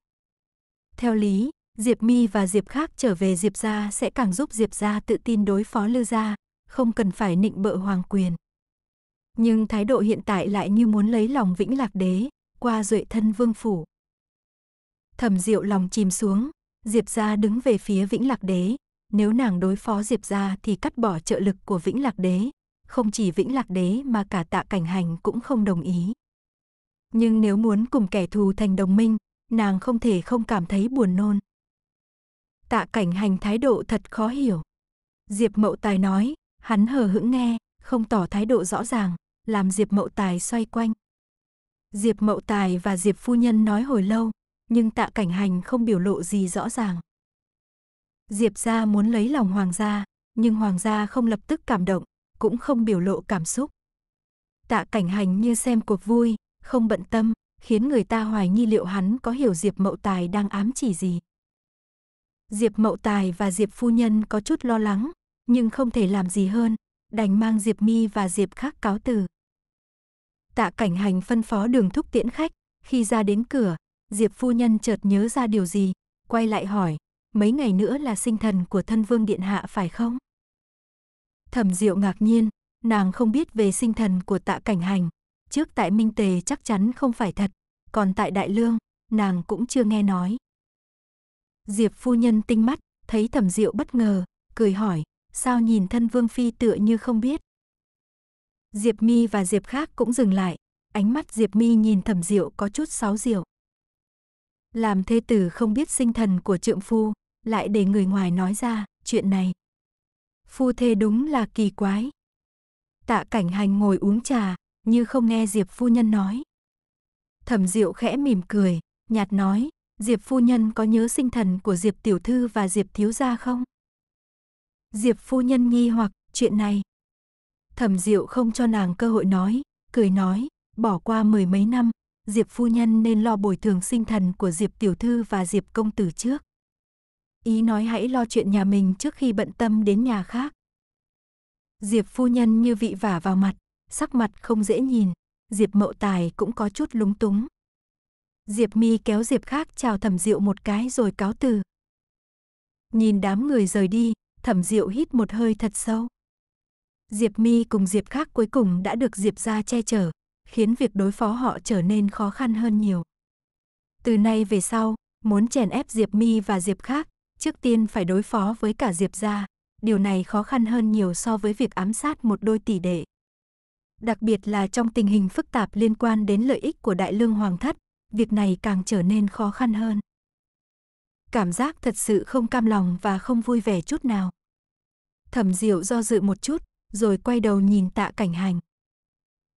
Theo lý, Diệp Mi và Diệp Khác trở về Diệp gia sẽ càng giúp Diệp gia tự tin đối phó Lư gia, không cần phải nịnh bợ hoàng quyền. Nhưng thái độ hiện tại lại như muốn lấy lòng Vĩnh Lạc đế qua duệ thân vương phủ. Thẩm Diệu lòng chìm xuống, Diệp gia đứng về phía Vĩnh Lạc đế, nếu nàng đối phó Diệp gia thì cắt bỏ trợ lực của Vĩnh Lạc đế, không chỉ Vĩnh Lạc Đế mà cả Tạ Cảnh Hành cũng không đồng ý. Nhưng nếu muốn cùng kẻ thù thành đồng minh, nàng không thể không cảm thấy buồn nôn. Tạ Cảnh Hành thái độ thật khó hiểu. Diệp Mậu Tài nói, hắn hờ hững nghe, không tỏ thái độ rõ ràng, làm Diệp Mậu Tài xoay quanh. Diệp Mậu Tài và Diệp Phu Nhân nói hồi lâu, nhưng tạ cảnh hành không biểu lộ gì rõ ràng. Diệp gia muốn lấy lòng hoàng gia, nhưng hoàng gia không lập tức cảm động, cũng không biểu lộ cảm xúc. Tạ cảnh hành như xem cuộc vui, không bận tâm, khiến người ta hoài nghi liệu hắn có hiểu Diệp Mậu Tài đang ám chỉ gì. Diệp Mậu Tài và Diệp Phu Nhân có chút lo lắng, nhưng không thể làm gì hơn, đành mang Diệp Mi và Diệp khác cáo từ. Tạ cảnh hành phân phó đường thúc tiễn khách, khi ra đến cửa, Diệp Phu Nhân chợt nhớ ra điều gì, quay lại hỏi, mấy ngày nữa là sinh thần của thân vương điện hạ phải không? Thẩm Diệu ngạc nhiên, nàng không biết về sinh thần của tạ cảnh hành. Trước tại Minh Tề chắc chắn không phải thật, còn tại Đại Lương, nàng cũng chưa nghe nói. Diệp phu nhân tinh mắt, thấy Thẩm Diệu bất ngờ, cười hỏi, sao nhìn thân Vương Phi tựa như không biết. Diệp Mi và Diệp khác cũng dừng lại, ánh mắt Diệp Mi nhìn Thẩm Diệu có chút sáo diệu. Làm thê tử không biết sinh thần của trượng phu, lại để người ngoài nói ra chuyện này, phu thê đúng là kỳ quái. Tạ cảnh hành ngồi uống trà, như không nghe Diệp phu nhân nói. Thẩm Diệu khẽ mỉm cười, nhạt nói, Diệp phu nhân có nhớ sinh thần của Diệp tiểu thư và Diệp thiếu gia không? Diệp phu nhân nghi hoặc chuyện này. Thẩm Diệu không cho nàng cơ hội nói, cười nói, bỏ qua mười mấy năm, Diệp phu nhân nên lo bồi thường sinh thần của Diệp tiểu thư và Diệp công tử trước ý nói hãy lo chuyện nhà mình trước khi bận tâm đến nhà khác. Diệp phu nhân như vị vả vào mặt, sắc mặt không dễ nhìn, Diệp mậu tài cũng có chút lúng túng. Diệp mi kéo Diệp khác chào thẩm diệu một cái rồi cáo từ. Nhìn đám người rời đi, thẩm diệu hít một hơi thật sâu. Diệp mi cùng Diệp khác cuối cùng đã được Diệp ra che chở, khiến việc đối phó họ trở nên khó khăn hơn nhiều. Từ nay về sau, muốn chèn ép Diệp Mi và Diệp khác, Trước tiên phải đối phó với cả Diệp gia, điều này khó khăn hơn nhiều so với việc ám sát một đôi tỷ đệ. Đặc biệt là trong tình hình phức tạp liên quan đến lợi ích của Đại Lương Hoàng thất, việc này càng trở nên khó khăn hơn. Cảm giác thật sự không cam lòng và không vui vẻ chút nào. Thẩm Diệu do dự một chút, rồi quay đầu nhìn Tạ Cảnh Hành.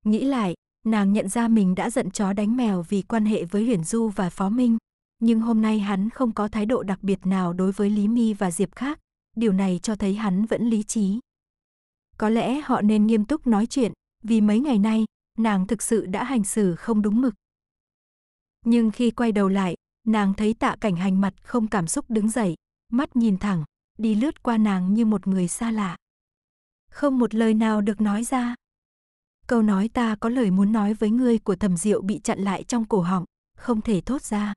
Nghĩ lại, nàng nhận ra mình đã giận chó đánh mèo vì quan hệ với Huyền Du và Phó Minh, nhưng hôm nay hắn không có thái độ đặc biệt nào đối với Lý Mi và Diệp khác, điều này cho thấy hắn vẫn lý trí. Có lẽ họ nên nghiêm túc nói chuyện, vì mấy ngày nay, nàng thực sự đã hành xử không đúng mực. Nhưng khi quay đầu lại, nàng thấy tạ cảnh hành mặt không cảm xúc đứng dậy, mắt nhìn thẳng, đi lướt qua nàng như một người xa lạ. Không một lời nào được nói ra. Câu nói ta có lời muốn nói với ngươi của Thẩm diệu bị chặn lại trong cổ họng, không thể thốt ra.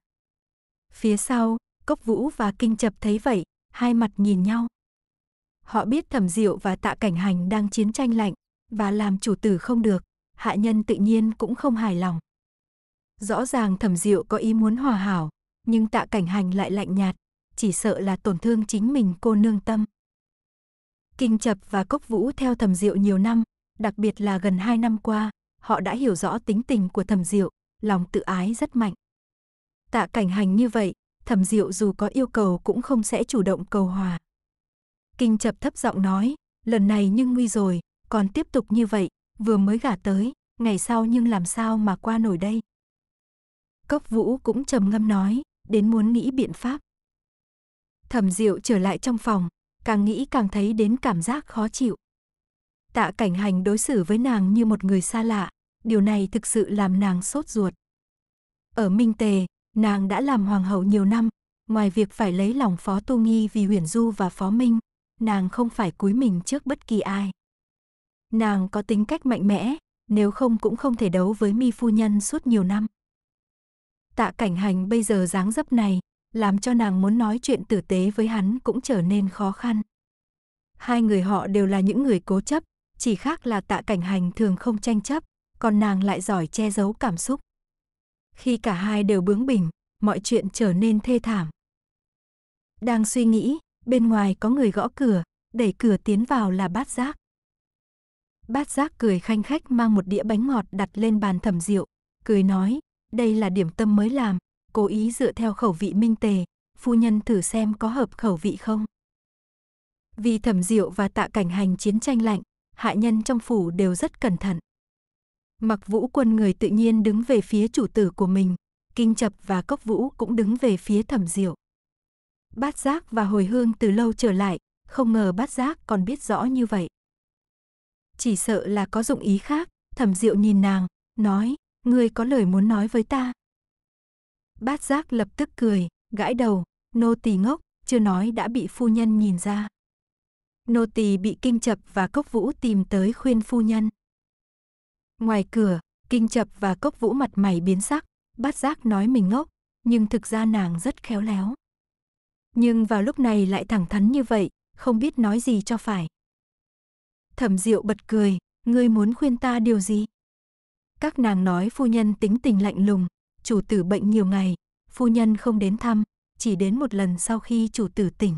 Phía sau, Cốc Vũ và Kinh Chập thấy vậy, hai mặt nhìn nhau. Họ biết Thẩm Diệu và Tạ Cảnh Hành đang chiến tranh lạnh, và làm chủ tử không được, hạ nhân tự nhiên cũng không hài lòng. Rõ ràng Thẩm Diệu có ý muốn hòa hảo, nhưng Tạ Cảnh Hành lại lạnh nhạt, chỉ sợ là tổn thương chính mình cô nương tâm. Kinh Chập và Cốc Vũ theo Thẩm Diệu nhiều năm, đặc biệt là gần hai năm qua, họ đã hiểu rõ tính tình của Thẩm Diệu, lòng tự ái rất mạnh tạ cảnh hành như vậy, thẩm diệu dù có yêu cầu cũng không sẽ chủ động cầu hòa. Kinh chập thấp giọng nói, lần này nhưng nguy rồi, còn tiếp tục như vậy, vừa mới gả tới, ngày sau nhưng làm sao mà qua nổi đây. Cốc vũ cũng trầm ngâm nói, đến muốn nghĩ biện pháp. Thẩm diệu trở lại trong phòng, càng nghĩ càng thấy đến cảm giác khó chịu. Tạ cảnh hành đối xử với nàng như một người xa lạ, điều này thực sự làm nàng sốt ruột. Ở Minh Tề, Nàng đã làm hoàng hậu nhiều năm, ngoài việc phải lấy lòng Phó Tu Nghi vì Huyền Du và Phó Minh, nàng không phải cúi mình trước bất kỳ ai. Nàng có tính cách mạnh mẽ, nếu không cũng không thể đấu với mi phu nhân suốt nhiều năm. Tạ cảnh hành bây giờ dáng dấp này, làm cho nàng muốn nói chuyện tử tế với hắn cũng trở nên khó khăn. Hai người họ đều là những người cố chấp, chỉ khác là tạ cảnh hành thường không tranh chấp, còn nàng lại giỏi che giấu cảm xúc. Khi cả hai đều bướng bỉnh, mọi chuyện trở nên thê thảm. Đang suy nghĩ, bên ngoài có người gõ cửa, đẩy cửa tiến vào là bát giác. Bát giác cười khanh khách mang một đĩa bánh ngọt đặt lên bàn thẩm rượu, cười nói, đây là điểm tâm mới làm, cố ý dựa theo khẩu vị minh tề, phu nhân thử xem có hợp khẩu vị không. Vì thẩm rượu và tạ cảnh hành chiến tranh lạnh, hạ nhân trong phủ đều rất cẩn thận. Mặc vũ quân người tự nhiên đứng về phía chủ tử của mình, kinh chập và cốc vũ cũng đứng về phía thẩm diệu. Bát giác và hồi hương từ lâu trở lại, không ngờ bát giác còn biết rõ như vậy. Chỉ sợ là có dụng ý khác, thẩm diệu nhìn nàng, nói, ngươi có lời muốn nói với ta. Bát giác lập tức cười, gãi đầu, nô tỳ ngốc, chưa nói đã bị phu nhân nhìn ra. Nô tỳ bị kinh chập và cốc vũ tìm tới khuyên phu nhân. Ngoài cửa, kinh chập và cốc vũ mặt mày biến sắc, bát giác nói mình ngốc, nhưng thực ra nàng rất khéo léo. Nhưng vào lúc này lại thẳng thắn như vậy, không biết nói gì cho phải. Thẩm Diệu bật cười, ngươi muốn khuyên ta điều gì? Các nàng nói phu nhân tính tình lạnh lùng, chủ tử bệnh nhiều ngày, phu nhân không đến thăm, chỉ đến một lần sau khi chủ tử tỉnh.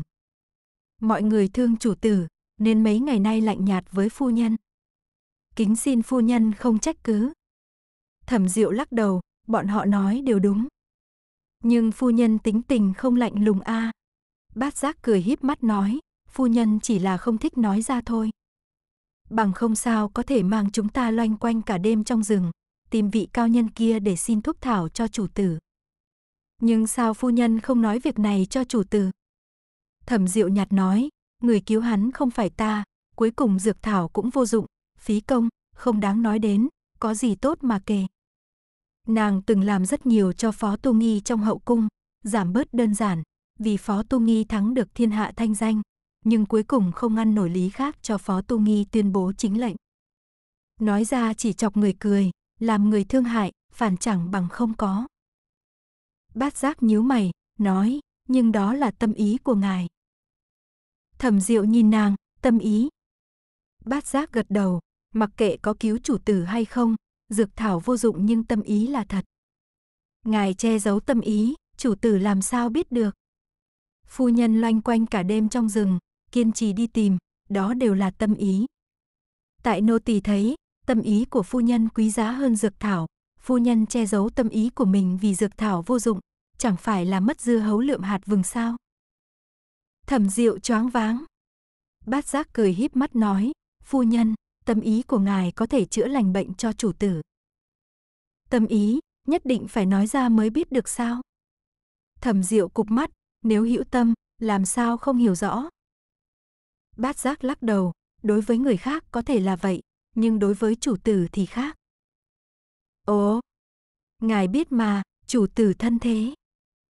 Mọi người thương chủ tử, nên mấy ngày nay lạnh nhạt với phu nhân kính xin phu nhân không trách cứ. Thẩm Diệu lắc đầu, bọn họ nói đều đúng. Nhưng phu nhân tính tình không lạnh lùng a. À. Bát giác cười híp mắt nói, phu nhân chỉ là không thích nói ra thôi. Bằng không sao có thể mang chúng ta loanh quanh cả đêm trong rừng, tìm vị cao nhân kia để xin thuốc thảo cho chủ tử. Nhưng sao phu nhân không nói việc này cho chủ tử? Thẩm Diệu nhạt nói, người cứu hắn không phải ta, cuối cùng dược thảo cũng vô dụng, phí công, không đáng nói đến, có gì tốt mà kể. Nàng từng làm rất nhiều cho Phó Tu Nghi trong hậu cung, giảm bớt đơn giản, vì Phó Tu Nghi thắng được thiên hạ thanh danh, nhưng cuối cùng không ngăn nổi lý khác cho Phó Tu Nghi tuyên bố chính lệnh. Nói ra chỉ chọc người cười, làm người thương hại, phản chẳng bằng không có. Bát giác nhíu mày, nói, nhưng đó là tâm ý của ngài. Thẩm diệu nhìn nàng, tâm ý. Bát giác gật đầu, mặc kệ có cứu chủ tử hay không, dược thảo vô dụng nhưng tâm ý là thật. Ngài che giấu tâm ý, chủ tử làm sao biết được. Phu nhân loanh quanh cả đêm trong rừng, kiên trì đi tìm, đó đều là tâm ý. Tại nô tỳ thấy, tâm ý của phu nhân quý giá hơn dược thảo, phu nhân che giấu tâm ý của mình vì dược thảo vô dụng, chẳng phải là mất dưa hấu lượm hạt vừng sao. Thẩm Diệu choáng váng. Bát giác cười híp mắt nói, phu nhân, tâm ý của ngài có thể chữa lành bệnh cho chủ tử. Tâm ý, nhất định phải nói ra mới biết được sao. Thẩm diệu cục mắt, nếu hữu tâm, làm sao không hiểu rõ. Bát giác lắc đầu, đối với người khác có thể là vậy, nhưng đối với chủ tử thì khác. Ồ, ngài biết mà, chủ tử thân thế.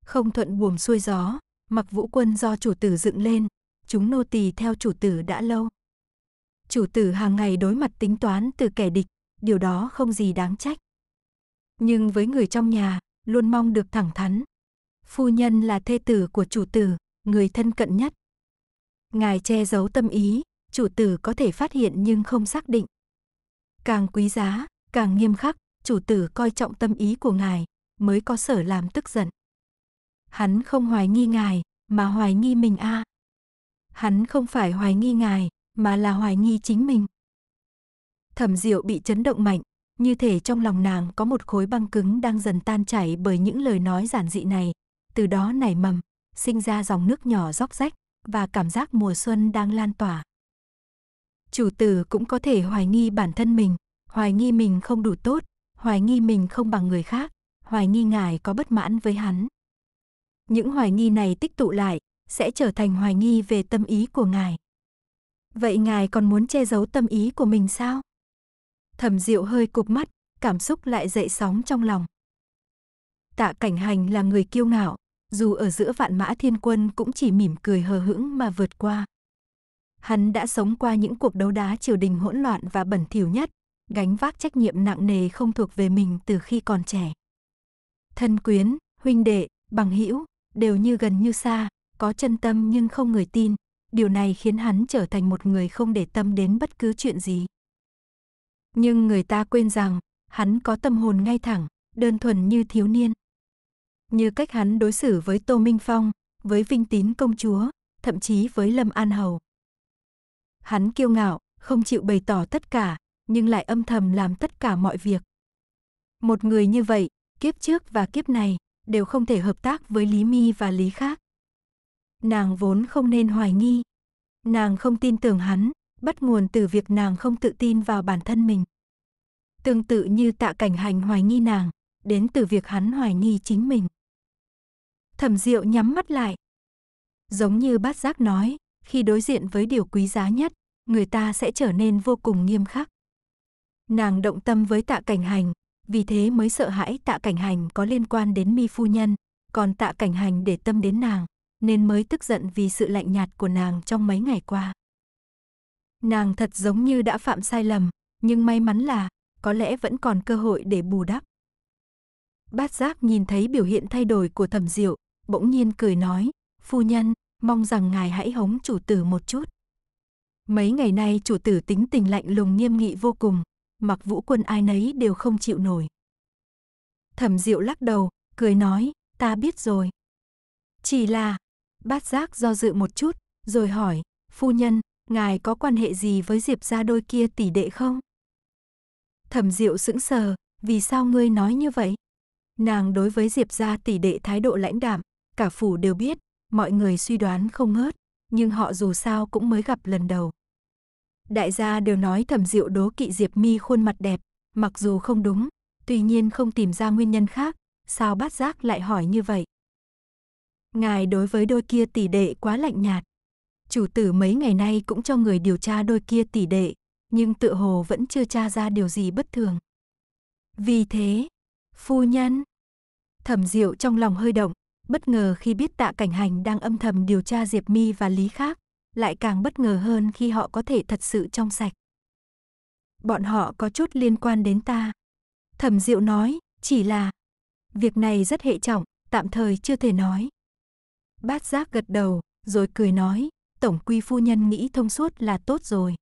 Không thuận buồm xuôi gió, mặc vũ quân do chủ tử dựng lên, chúng nô tỳ theo chủ tử đã lâu chủ tử hàng ngày đối mặt tính toán từ kẻ địch, điều đó không gì đáng trách. Nhưng với người trong nhà, luôn mong được thẳng thắn. Phu nhân là thê tử của chủ tử, người thân cận nhất. Ngài che giấu tâm ý, chủ tử có thể phát hiện nhưng không xác định. Càng quý giá, càng nghiêm khắc, chủ tử coi trọng tâm ý của ngài, mới có sở làm tức giận. Hắn không hoài nghi ngài, mà hoài nghi mình a. À. Hắn không phải hoài nghi ngài, mà là hoài nghi chính mình. Thẩm Diệu bị chấn động mạnh, như thể trong lòng nàng có một khối băng cứng đang dần tan chảy bởi những lời nói giản dị này, từ đó nảy mầm, sinh ra dòng nước nhỏ róc rách và cảm giác mùa xuân đang lan tỏa. Chủ tử cũng có thể hoài nghi bản thân mình, hoài nghi mình không đủ tốt, hoài nghi mình không bằng người khác, hoài nghi ngài có bất mãn với hắn. Những hoài nghi này tích tụ lại sẽ trở thành hoài nghi về tâm ý của ngài. Vậy ngài còn muốn che giấu tâm ý của mình sao? Thẩm Diệu hơi cụp mắt, cảm xúc lại dậy sóng trong lòng. Tạ Cảnh Hành là người kiêu ngạo, dù ở giữa vạn mã thiên quân cũng chỉ mỉm cười hờ hững mà vượt qua. Hắn đã sống qua những cuộc đấu đá triều đình hỗn loạn và bẩn thỉu nhất, gánh vác trách nhiệm nặng nề không thuộc về mình từ khi còn trẻ. Thân quyến, huynh đệ, bằng hữu đều như gần như xa, có chân tâm nhưng không người tin, điều này khiến hắn trở thành một người không để tâm đến bất cứ chuyện gì. Nhưng người ta quên rằng, hắn có tâm hồn ngay thẳng, đơn thuần như thiếu niên. Như cách hắn đối xử với Tô Minh Phong, với Vinh Tín công chúa, thậm chí với Lâm An Hầu. Hắn kiêu ngạo, không chịu bày tỏ tất cả, nhưng lại âm thầm làm tất cả mọi việc. Một người như vậy, kiếp trước và kiếp này đều không thể hợp tác với Lý Mi và Lý Khác. Nàng vốn không nên hoài nghi. Nàng không tin tưởng hắn, bắt nguồn từ việc nàng không tự tin vào bản thân mình. Tương tự như tạ cảnh hành hoài nghi nàng, đến từ việc hắn hoài nghi chính mình. Thẩm Diệu nhắm mắt lại. Giống như bát giác nói, khi đối diện với điều quý giá nhất, người ta sẽ trở nên vô cùng nghiêm khắc. Nàng động tâm với tạ cảnh hành, vì thế mới sợ hãi tạ cảnh hành có liên quan đến mi phu nhân, còn tạ cảnh hành để tâm đến nàng, nên mới tức giận vì sự lạnh nhạt của nàng trong mấy ngày qua. Nàng thật giống như đã phạm sai lầm, nhưng may mắn là có lẽ vẫn còn cơ hội để bù đắp. Bát giác nhìn thấy biểu hiện thay đổi của thẩm diệu, bỗng nhiên cười nói, phu nhân, mong rằng ngài hãy hống chủ tử một chút. Mấy ngày nay chủ tử tính tình lạnh lùng nghiêm nghị vô cùng, mặc vũ quân ai nấy đều không chịu nổi. Thẩm diệu lắc đầu, cười nói, ta biết rồi. Chỉ là, Bát giác do dự một chút, rồi hỏi, phu nhân, ngài có quan hệ gì với Diệp gia đôi kia tỷ đệ không? Thẩm Diệu sững sờ, vì sao ngươi nói như vậy? Nàng đối với Diệp gia tỷ đệ thái độ lãnh đạm, cả phủ đều biết, mọi người suy đoán không ngớt, nhưng họ dù sao cũng mới gặp lần đầu. Đại gia đều nói Thẩm Diệu đố kỵ Diệp Mi khuôn mặt đẹp, mặc dù không đúng, tuy nhiên không tìm ra nguyên nhân khác, sao Bát Giác lại hỏi như vậy? Ngài đối với đôi kia tỷ đệ quá lạnh nhạt. Chủ tử mấy ngày nay cũng cho người điều tra đôi kia tỷ đệ, nhưng tự hồ vẫn chưa tra ra điều gì bất thường. Vì thế, phu nhân, thẩm diệu trong lòng hơi động, bất ngờ khi biết tạ cảnh hành đang âm thầm điều tra Diệp Mi và Lý Khác, lại càng bất ngờ hơn khi họ có thể thật sự trong sạch. Bọn họ có chút liên quan đến ta. Thẩm diệu nói, chỉ là, việc này rất hệ trọng, tạm thời chưa thể nói. Bát giác gật đầu, rồi cười nói, tổng quy phu nhân nghĩ thông suốt là tốt rồi.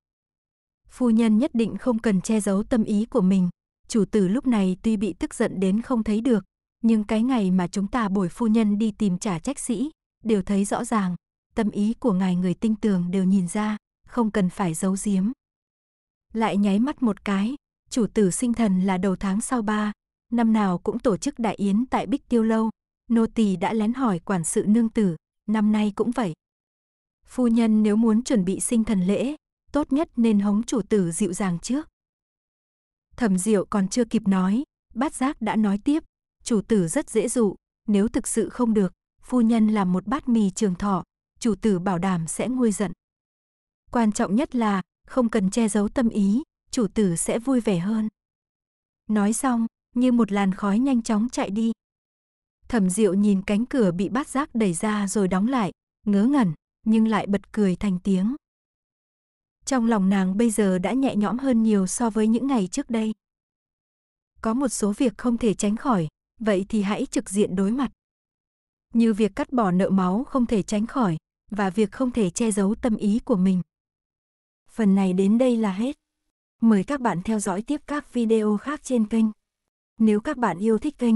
Phu nhân nhất định không cần che giấu tâm ý của mình. Chủ tử lúc này tuy bị tức giận đến không thấy được, nhưng cái ngày mà chúng ta bồi phu nhân đi tìm trả trách sĩ, đều thấy rõ ràng, tâm ý của ngài người tinh tường đều nhìn ra, không cần phải giấu giếm. Lại nháy mắt một cái, chủ tử sinh thần là đầu tháng sau ba, năm nào cũng tổ chức đại yến tại Bích Tiêu Lâu, nô tỳ đã lén hỏi quản sự nương tử, năm nay cũng vậy. Phu nhân nếu muốn chuẩn bị sinh thần lễ, tốt nhất nên hống chủ tử dịu dàng trước. Thẩm Diệu còn chưa kịp nói, Bát Giác đã nói tiếp, chủ tử rất dễ dụ, nếu thực sự không được, phu nhân làm một bát mì trường thọ, chủ tử bảo đảm sẽ nguôi giận. Quan trọng nhất là không cần che giấu tâm ý, chủ tử sẽ vui vẻ hơn. Nói xong, như một làn khói nhanh chóng chạy đi, Thẩm Diệu nhìn cánh cửa bị bát giác đẩy ra rồi đóng lại, ngớ ngẩn, nhưng lại bật cười thành tiếng. Trong lòng nàng bây giờ đã nhẹ nhõm hơn nhiều so với những ngày trước đây. Có một số việc không thể tránh khỏi, vậy thì hãy trực diện đối mặt. Như việc cắt bỏ nợ máu không thể tránh khỏi và việc không thể che giấu tâm ý của mình. Phần này đến đây là hết. Mời các bạn theo dõi tiếp các video khác trên kênh. Nếu các bạn yêu thích kênh